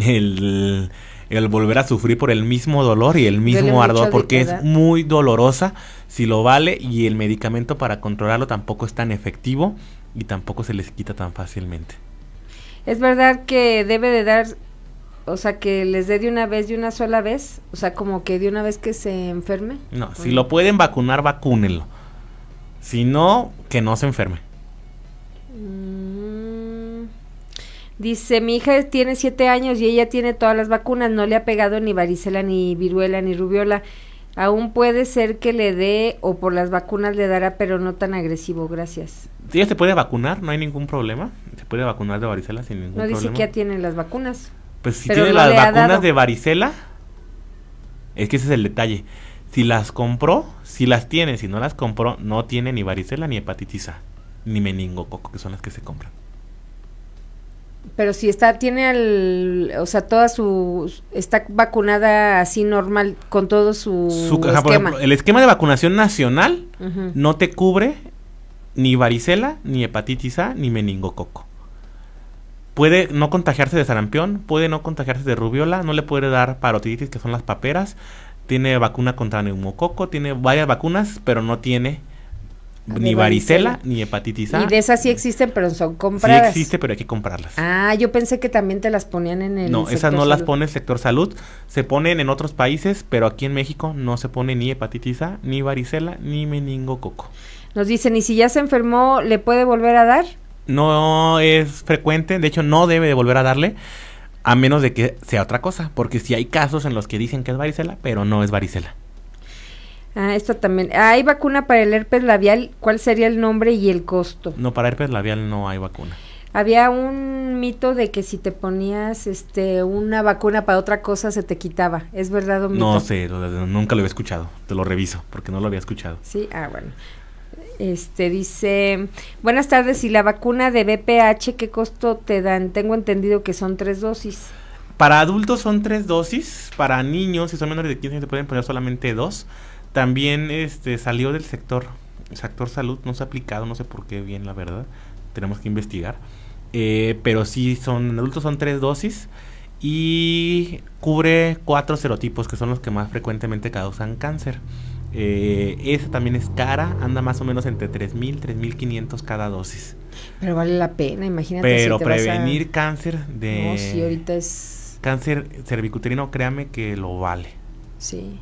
el el volver a sufrir por el mismo dolor y el mismo ardor, porque es muy dolorosa, si lo vale, y el medicamento para controlarlo tampoco es tan efectivo y tampoco se les quita tan fácilmente. Es verdad que debe de dar, o sea, que les dé de una vez, y una sola vez, o sea, como que de una vez que se enferme. No, si lo pueden vacunar, vacúnenlo. Si no, que no se enferme. Mm, Dice, mi hija tiene siete años y ella tiene todas las vacunas, no le ha pegado ni varicela, ni viruela, ni rubiola. Aún puede ser que le dé o por las vacunas le dará, pero no tan agresivo, gracias. Ella se puede vacunar, no hay ningún problema. Se puede vacunar de varicela sin ningún problema. No dice que ya tiene las vacunas. Pues si tiene las vacunas de varicela, es que ese es el detalle. Si las compró, si las tiene, si no las compró, no tiene ni varicela, ni hepatitis A, ni meningococo, que son las que se compran. Pero si está, tiene al, o sea, toda su, está vacunada así normal con todo su, el esquema de vacunación nacional no te cubre ni varicela, ni hepatitis A, ni meningococo. Puede no contagiarse de sarampión, puede no contagiarse de rubiola, no le puede dar parotiditis, que son las paperas, tiene vacuna contra neumococo, tiene varias vacunas, pero no tiene ni varicela, ni hepatitis A. Y de esas sí existen, pero son compradas. Sí existe, pero hay que comprarlas. Ah, yo pensé que también te las ponían en el. No, esas no las pone el sector salud. Se ponen en otros países, pero aquí en México no se pone ni hepatitis A, ni varicela, ni meningococo. Nos dicen, ¿y si ya se enfermó, le puede volver a dar? No es frecuente, de hecho no debe de volver a darle, a menos de que sea otra cosa, porque si sí hay casos en los que dicen que es varicela, pero no es varicela. Ah, esta también. Ah, ¿Hay vacuna para el herpes labial? ¿Cuál sería el nombre y el costo? No, para herpes labial no hay vacuna. Había un mito de que si te ponías este una vacuna para otra cosa se te quitaba. ¿Es verdad o mito? No sé, nunca lo había escuchado. Te lo reviso porque no lo había escuchado. Sí, ah, bueno. Este dice, buenas tardes, ¿y la vacuna de BPH qué costo te dan? Tengo entendido que son tres dosis. Para adultos son tres dosis, para niños si son menores de 15 años te pueden poner solamente dos. También este, salió del sector, sector salud, no se ha aplicado, no sé por qué bien, la verdad, tenemos que investigar. Eh, pero sí, son, en adultos son tres dosis y cubre cuatro serotipos que son los que más frecuentemente causan cáncer. Eh, esa también es cara, anda más o menos entre 3.000, 3.500 cada dosis. Pero vale la pena, imagínate. Pero prevenir cáncer de... No, si ahorita es... Cáncer cervicuterino, créame que lo vale. Sí.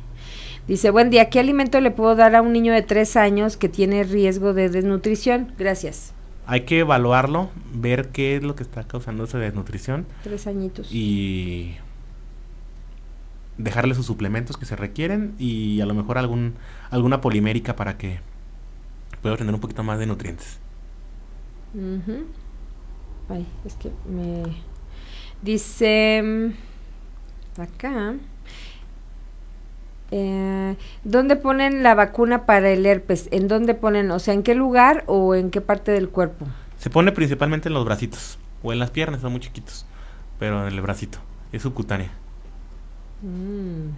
Dice, buen día, ¿qué alimento le puedo dar a un niño de tres años que tiene riesgo de desnutrición? Gracias. Hay que evaluarlo, ver qué es lo que está causando esa desnutrición. Tres añitos. Y dejarle sus suplementos que se requieren y a lo mejor algún, alguna polimérica para que pueda obtener un poquito más de nutrientes. Ay, es que me... Dice... Mm, acá... ¿Dónde ponen la vacuna para el herpes? ¿En dónde ponen? O sea, ¿en qué lugar o en qué parte del cuerpo? Se pone principalmente en los bracitos o en las piernas, son muy chiquitos, pero en el bracito. Es subcutánea. Mm,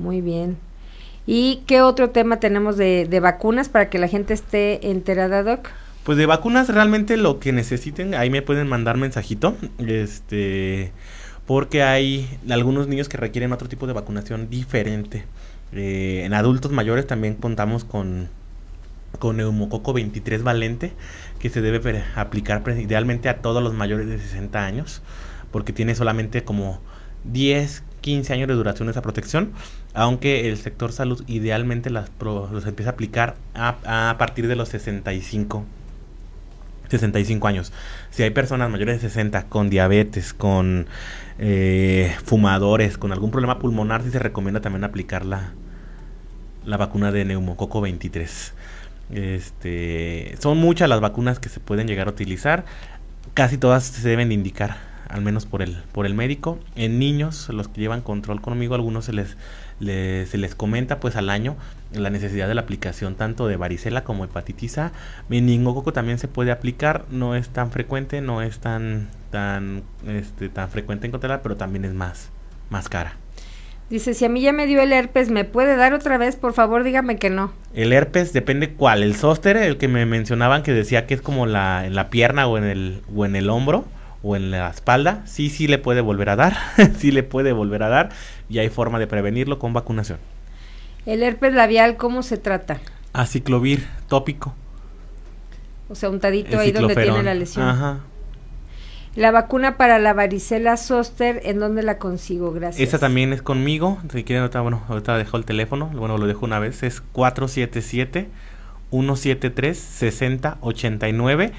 muy bien. ¿Y qué otro tema tenemos de, de, vacunas para que la gente esté enterada, Doc? Pues de vacunas realmente lo que necesiten, ahí me pueden mandar mensajito. Este porque hay algunos niños que requieren otro tipo de vacunación diferente. Eh, en adultos mayores también contamos con con neumococo 23 valente que se debe aplicar idealmente a todos los mayores de 60 años porque tiene solamente como 10, 15 años de duración esa protección, aunque el sector salud idealmente las los empieza a aplicar a, a partir de los 65 65 años. Si hay personas mayores de 60 con diabetes, con eh, fumadores, con algún problema pulmonar, sí se recomienda también aplicar la, vacuna de neumococo 23. Este, son muchas las vacunas que se pueden llegar a utilizar. Casi todas se deben indicar, al menos por el, por el médico. En niños, los que llevan control conmigo, algunos se les se les comenta pues al año la necesidad de la aplicación tanto de varicela como hepatitis A. Meningococo también se puede aplicar, no es tan frecuente, no es tan tan este tan frecuente encontrarla, pero también es más más cara. Dice, si a mí ya me dio el herpes, ¿me puede dar otra vez? Por favor, dígame que no. El herpes depende cuál, el zóster, el que me mencionaban que decía que es como la, en la pierna o en el, o en el hombro o en la espalda, sí, sí le puede volver a dar, sí le puede volver a dar, y hay forma de prevenirlo con vacunación. ¿El herpes labial cómo se trata? Aciclovir, tópico. O sea, untadito ahí donde tiene la lesión. La vacuna para la varicela soster ¿en dónde la consigo? Gracias. Esa también es conmigo. Si quieren, ahorita, bueno, ahorita dejo el teléfono. Bueno, lo dejo una vez. Es 477-173-6089.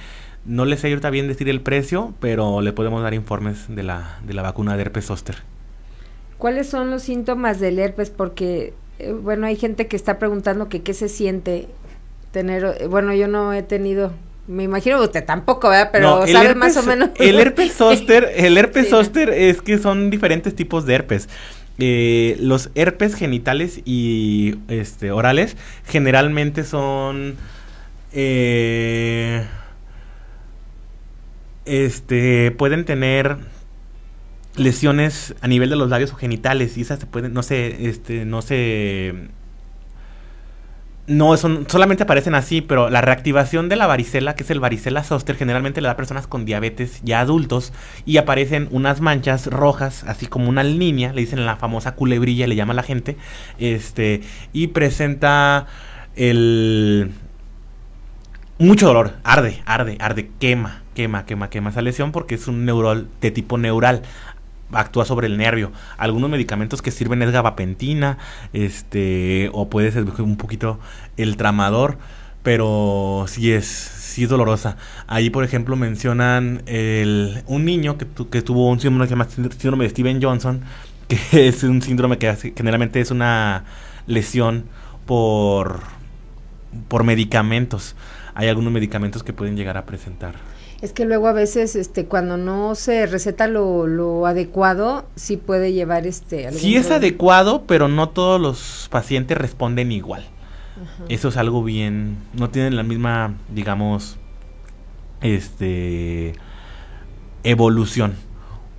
No les sé ahorita bien decir el precio, pero le podemos dar informes de la, de la vacuna de herpes zoster. ¿Cuáles son los síntomas del herpes? Porque, eh, bueno, hay gente que está preguntando que qué se siente tener, eh, bueno, yo no he tenido, me imagino usted tampoco, ¿verdad? Pero sabe más o menos. El herpes zóster, el herpes es que son diferentes tipos de herpes. Eh, los herpes genitales y este, orales generalmente son este pueden tener lesiones a nivel de los labios o genitales y esas se pueden, no se, este, no se... No, son, solamente aparecen así, pero la reactivación de la varicela, que es el varicela soster, generalmente le da a personas con diabetes ya adultos y aparecen unas manchas rojas, así como una línea, le dicen la famosa culebrilla, le llama la gente, este, y presenta el... mucho dolor, arde, arde, arde, quema, quema, quema, quema esa lesión porque es un neural de tipo neural actúa sobre el nervio. Algunos medicamentos que sirven es gabapentina, este, o puede ser un poquito el tramador, pero sí es, sí es dolorosa. Ahí, por ejemplo, mencionan el, un niño que, que tuvo un síndrome que se llama síndrome de Steven Johnson, que es un síndrome que generalmente es una lesión por, por medicamentos. Hay algunos medicamentos que pueden llegar a presentar. Es que luego a veces, este, cuando no se receta lo, adecuado, sí puede llevar este. Algún sí es adecuado, pero no todos los pacientes responden igual. Eso es algo bien. No tienen la misma, digamos, este, evolución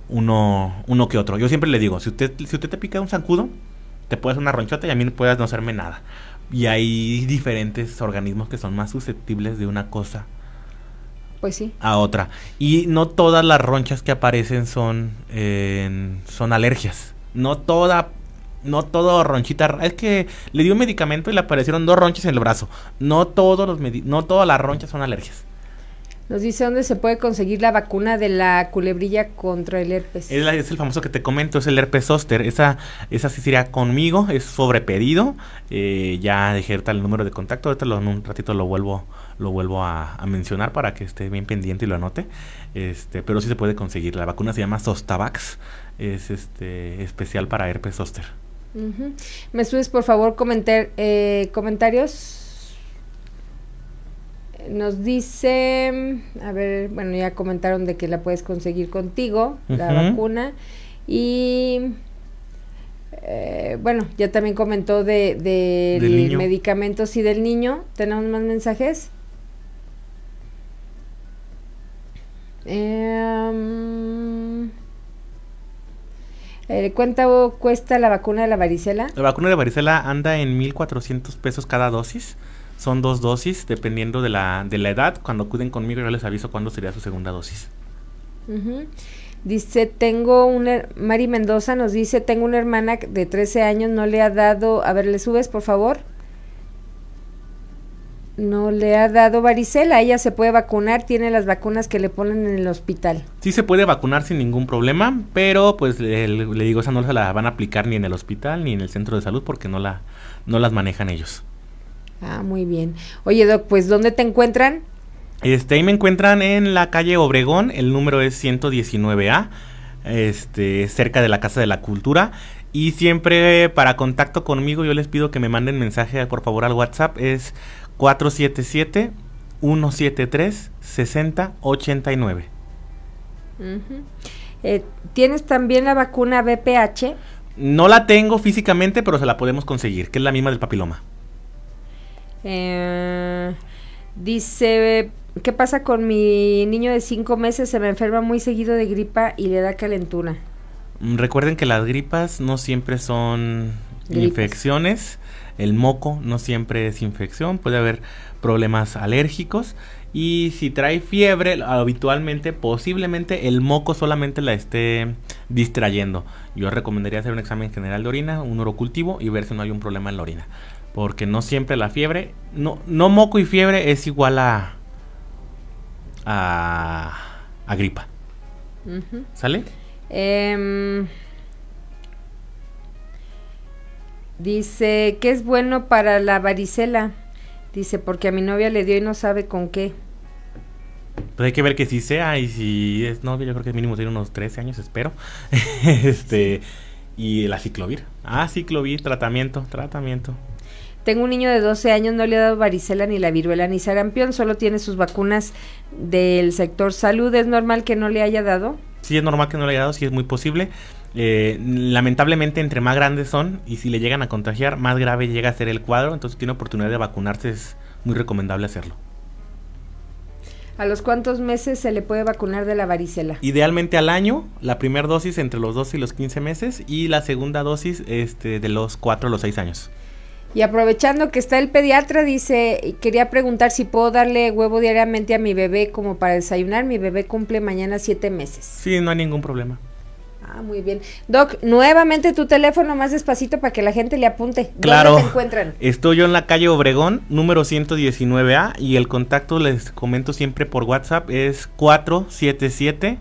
uno, uno que otro. Yo siempre le digo, si usted, si usted te pica un zancudo, te puedes una ronchota y a mí no puedes no hacerme nada. Y hay diferentes organismos que son más susceptibles de una cosa pues sí. A otra. Y no todas las ronchas que aparecen son, eh, son alergias. No toda no todo ronchita. Es que le dio un medicamento y le aparecieron dos ronchas en el brazo. No, todos los no todas las ronchas son alergias. Nos dice dónde se puede conseguir la vacuna de la culebrilla contra el herpes. Es, el famoso que te comento, es el herpes zóster. Esa, esa sí sería conmigo, es sobre eh, ya dejé el número de contacto, ahorita en un ratito lo vuelvo lo vuelvo a, mencionar para que esté bien pendiente y lo anote. Este, pero sí se puede conseguir. La vacuna se llama Sostavax. Es este especial para herpes zóster. Me subes por favor comentar, eh, comentarios. Nos dice, a ver, bueno, ya comentaron de que la puedes conseguir contigo, la vacuna. Y eh, bueno, ya también comentó de, medicamentos y del niño. ¿Tenemos más mensajes? Em, eh, ¿Cuánto cuesta la vacuna de la varicela? La vacuna de la varicela anda en 1.400 pesos cada dosis. Son dos dosis, dependiendo de la, edad. Cuando acuden conmigo yo les aviso cuándo sería su segunda dosis. Dice, tengo una... Mari Mendoza nos dice, tengo una hermana de 13 años, no le ha dado... A ver, ¿le subes, por favor? no le ha dado varicela, ella se puede vacunar, tiene las vacunas que le ponen en el hospital. Sí se puede vacunar sin ningún problema, pero pues le, digo, esa no se la van a aplicar ni en el hospital ni en el centro de salud porque no, la, no las manejan ellos. Ah, muy bien. Oye, Doc, pues ¿dónde te encuentran? Este, ahí me encuentran en la calle Obregón, el número es 119A, este, cerca de la Casa de la Cultura. Y siempre para contacto conmigo yo les pido que me manden mensaje por favor al WhatsApp, es 477-173-6089. Eh, ¿Tienes también la vacuna BPH? No la tengo físicamente, pero se la podemos conseguir, que es la misma del papiloma. Eh, dice, ¿qué pasa con mi niño de 5 meses? Se me enferma muy seguido de gripa y le da calentura. Mm, recuerden que las gripas no siempre son infecciones. El moco no siempre es infección, puede haber problemas alérgicos y si trae fiebre, habitualmente, posiblemente el moco solamente la esté distrayendo. Yo recomendaría hacer un examen general de orina, un urocultivo y ver si no hay un problema en la orina. Porque no siempre la fiebre, no, moco y fiebre es igual a, a, gripa. ¿Sale? Em, Dice, ¿qué es bueno para la varicela? Dice, porque a mi novia le dio y no sabe con qué. Pues hay que ver que si sea y si es novia, yo creo que mínimo tiene unos 13 años, espero. este Y la ciclovir. Ah, ciclovir, tratamiento, tratamiento. Tengo un niño de 12 años, no le ha dado varicela ni la viruela ni sarampión, solo tiene sus vacunas del sector salud. ¿Es normal que no le haya dado? Sí, es normal que no le haya dado, sí es muy posible. Eh, lamentablemente, entre más grandes son y si le llegan a contagiar, más grave llega a ser el cuadro. Entonces, tiene oportunidad de vacunarse, es muy recomendable hacerlo. ¿A los cuántos meses se le puede vacunar de la varicela? Idealmente al año, la primera dosis entre los 12 y los 15 meses y la segunda dosis este, de los 4 a los 6 años. Y aprovechando que está el pediatra, dice, quería preguntar si puedo darle huevo diariamente a mi bebé como para desayunar. Mi bebé cumple mañana 7 meses. Sí, no hay ningún problema. Ah, muy bien. Doc, nuevamente tu teléfono más despacito para que la gente le apunte. Claro. ¿Dónde encuentran? Estoy yo en la calle Obregón, número 119A, y el contacto les comento siempre por WhatsApp es 477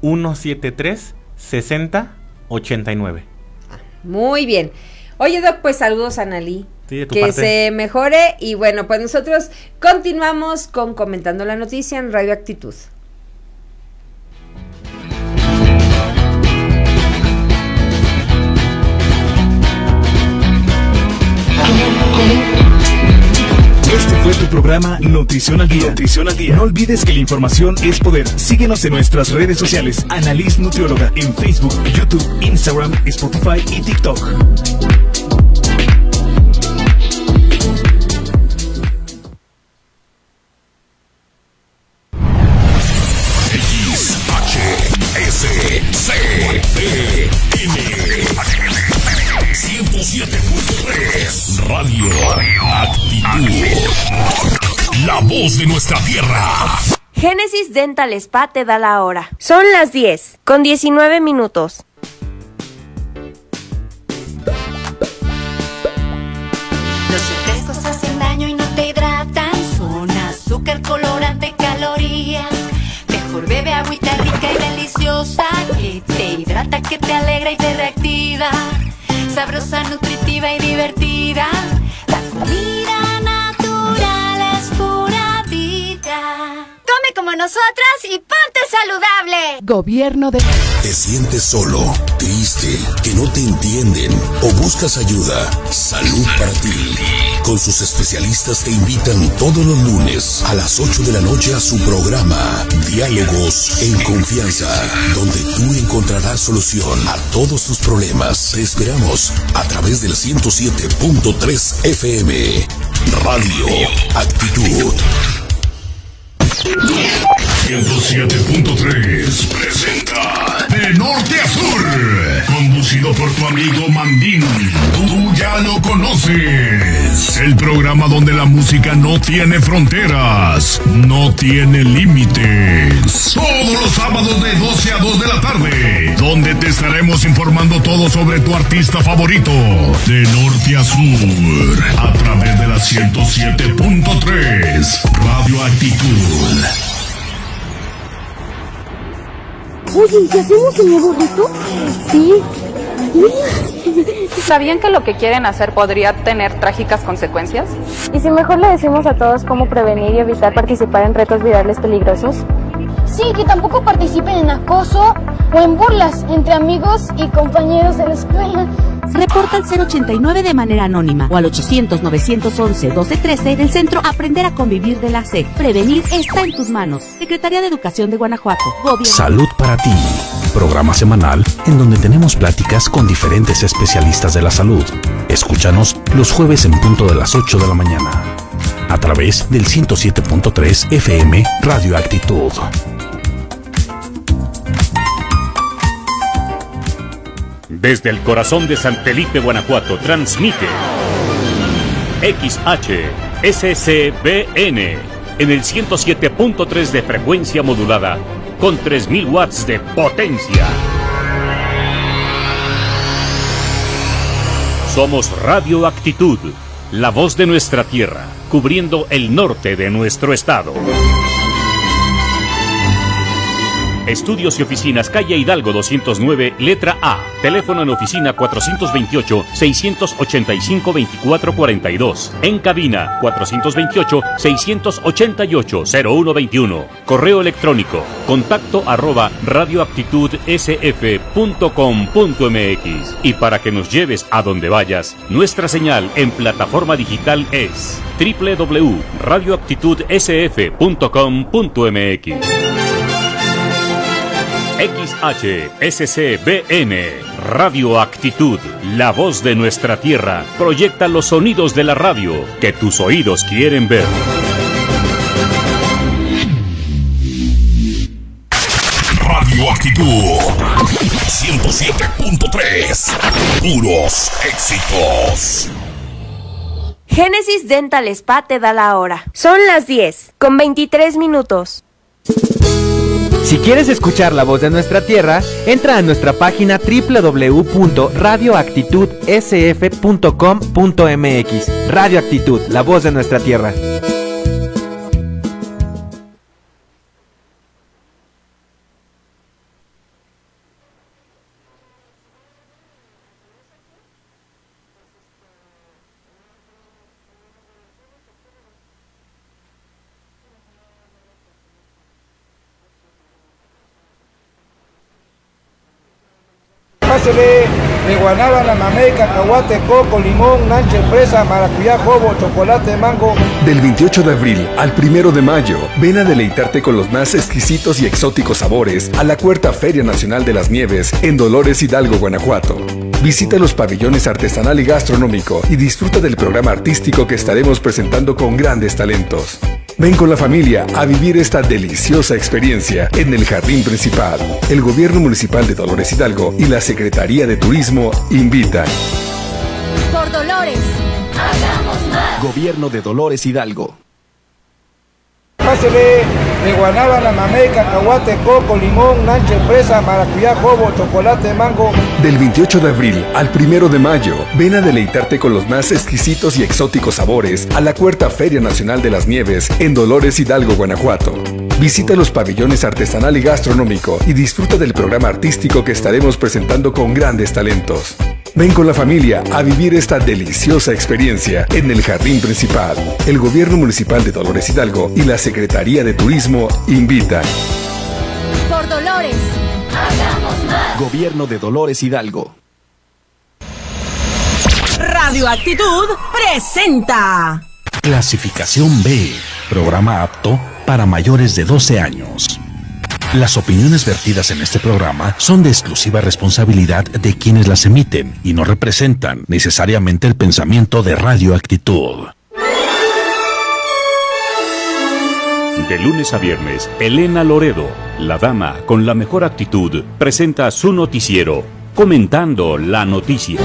173 6089. Ah, muy bien. Oye, Doc, pues saludos a Nalí. que se mejore y bueno, pues nosotros continuamos con comentando la noticia en Radio Actitud. Este fue tu programa Nutrición al Día. Nutrición Día. No olvides que la información es poder. Síguenos en nuestras redes sociales. Analiz Nutrióloga en Facebook, YouTube, Instagram, Spotify y TikTok. 107. Radio Actitud. La voz de nuestra tierra. Génesis Dental Spa te da la hora. Son las 10, con 19 minutos. Los refrescos hacen daño y no te hidratan. Son azúcar, colorante, calorías. Mejor bebe agüita rica y deliciosa que te hidrata, que te alegra y te reactiva sabrosa, nutritiva y divertida. La comida natural es pura vida. Come como nosotras y ponte saludable. Gobierno de... ¿Te sientes solo, triste? no te entienden o buscas ayuda, Salud para ti. Con sus especialistas te invitan todos los lunes a las 8 de la noche a su programa Diálogos en Confianza, donde tú encontrarás solución a todos tus problemas. Te esperamos a través del 107.3 FM. Radio Actitud. 107.3 presenta De Norte a Sur. Conducido por tu amigo Mandín. Tú ya lo conoces. El programa donde la música no tiene fronteras, no tiene límites. Todos los sábados de 12 a 2 de la tarde, donde te estaremos informando todo sobre tu artista favorito. De Norte a Sur, a través de la 107.3 Radio Actitud. Oye, ¿y si hacemos el nuevo Sí. ¿Sabían que lo que quieren hacer podría tener trágicas consecuencias? ¿Y si mejor le decimos a todos cómo prevenir y evitar participar en retos virales peligrosos? Sí, que tampoco participen en acoso o en burlas entre amigos y compañeros de la escuela. Reporta al 089 de manera anónima o al 800-911-1213 del Centro Aprender a Convivir de la SEC. Prevenir está en tus manos. Secretaría de Educación de Guanajuato. Gobierno. Salud para ti. Programa semanal en donde tenemos pláticas con diferentes especialistas de la salud. Escúchanos los jueves en punto de las 8 de la mañana a través del 107.3 FM Radio Actitud. Desde el corazón de San Felipe, Guanajuato, transmite XHSCBN en el 107.3 de frecuencia modulada con 3000 watts de potencia. Somos Radio Actitud, la voz de nuestra tierra, cubriendo el norte de nuestro estado. Estudios y oficinas, calle Hidalgo 209, letra A. Teléfono en oficina 428-685-2442. En cabina 428-688-0121. Correo electrónico contacto arroba radioaptitudsf.com.mx. Y para que nos lleves a donde vayas, nuestra señal en plataforma digital es www.radioaptitudsf.com.mx. XHSCBN, Radio Actitud, la voz de nuestra tierra, proyecta los sonidos de la radio que tus oídos quieren ver. Radio Actitud 107.3, puros éxitos. Génesis Dental Spa te da la hora. Son las 10, con 23 minutos. Si quieres escuchar la voz de nuestra tierra, entra a nuestra página www.radioactitudsf.com.mx. Radioactitud, la voz de nuestra tierra. coco, limón, nanche, fresa, maracuyá, chocolate, mango. Del 28 de abril al 1 de mayo, ven a deleitarte con los más exquisitos y exóticos sabores a la cuarta Feria Nacional de las Nieves en Dolores Hidalgo, Guanajuato. Visita los pabellones artesanal y gastronómico y disfruta del programa artístico que estaremos presentando con grandes talentos. Ven con la familia a vivir esta deliciosa experiencia en el Jardín Principal. El Gobierno Municipal de Dolores Hidalgo y la Secretaría de Turismo invitan. Por Dolores, hagamos más. Gobierno de Dolores Hidalgo de Guanábana, Coco, Limón, Maracuyá, Chocolate, Mango. Del 28 de abril al 1 de mayo, ven a deleitarte con los más exquisitos y exóticos sabores a la cuarta Feria Nacional de las Nieves en Dolores Hidalgo, Guanajuato. Visita los pabellones artesanal y gastronómico y disfruta del programa artístico que estaremos presentando con grandes talentos. Ven con la familia a vivir esta deliciosa experiencia en el Jardín Principal. El Gobierno Municipal de Dolores Hidalgo y la Secretaría de Turismo invitan. Por Dolores, hagamos más. Gobierno de Dolores Hidalgo. Radio Actitud presenta. Clasificación B, programa apto para mayores de 12 años. Las opiniones vertidas en este programa son de exclusiva responsabilidad de quienes las emiten y no representan necesariamente el pensamiento de Radio Actitud. De lunes a viernes, Elena Loredo, la dama con la mejor actitud, presenta su noticiero, comentando la noticia.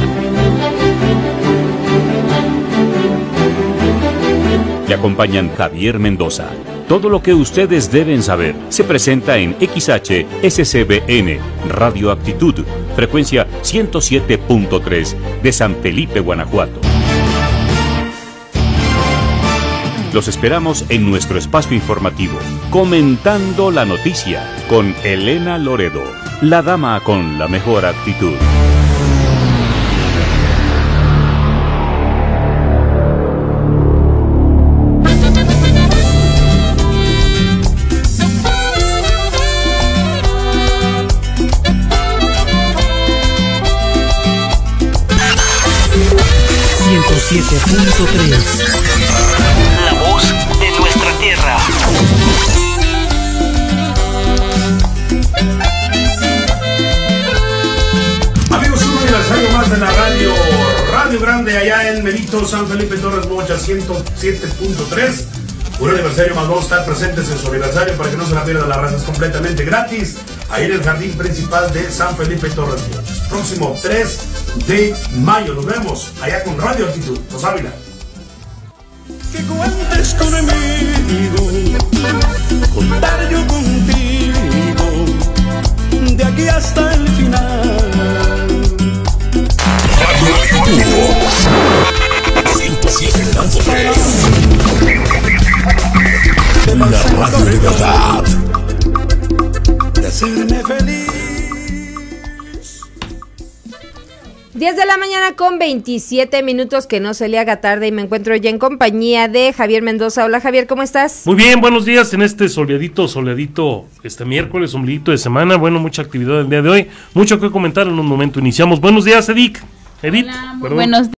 Le acompañan Javier Mendoza, todo lo que ustedes deben saber se presenta en XHSCBN, Radio Actitud, frecuencia 107.3 de San Felipe, Guanajuato. Los esperamos en nuestro espacio informativo, comentando la noticia con Elena Loredo, la dama con la mejor actitud. 7.3 La voz de nuestra tierra. Amigos, un aniversario más de la radio. Radio Grande allá en Melito, San Felipe Torres Mocha, 107.3. Un aniversario más dos, estar presentes en su aniversario para que no se la pierdan las es completamente gratis. Ahí en el jardín principal de San Felipe Torres Próximo 3 de mayo. Nos vemos allá con Radio Altitud. nos Ávila. Que cuentes conmigo, contar yo contigo, de aquí hasta el final. Radio Altitud. La radio de verdad. De hacerme feliz. 10 de la mañana con 27 minutos, que no se le haga tarde y me encuentro ya en compañía de Javier Mendoza. Hola Javier, ¿cómo estás? Muy bien, buenos días en este soleadito, soleadito, este miércoles, ombliguito de semana. Bueno, mucha actividad el día de hoy, mucho que comentar en un momento. Iniciamos. Buenos días, Edic. Edith. buenos días.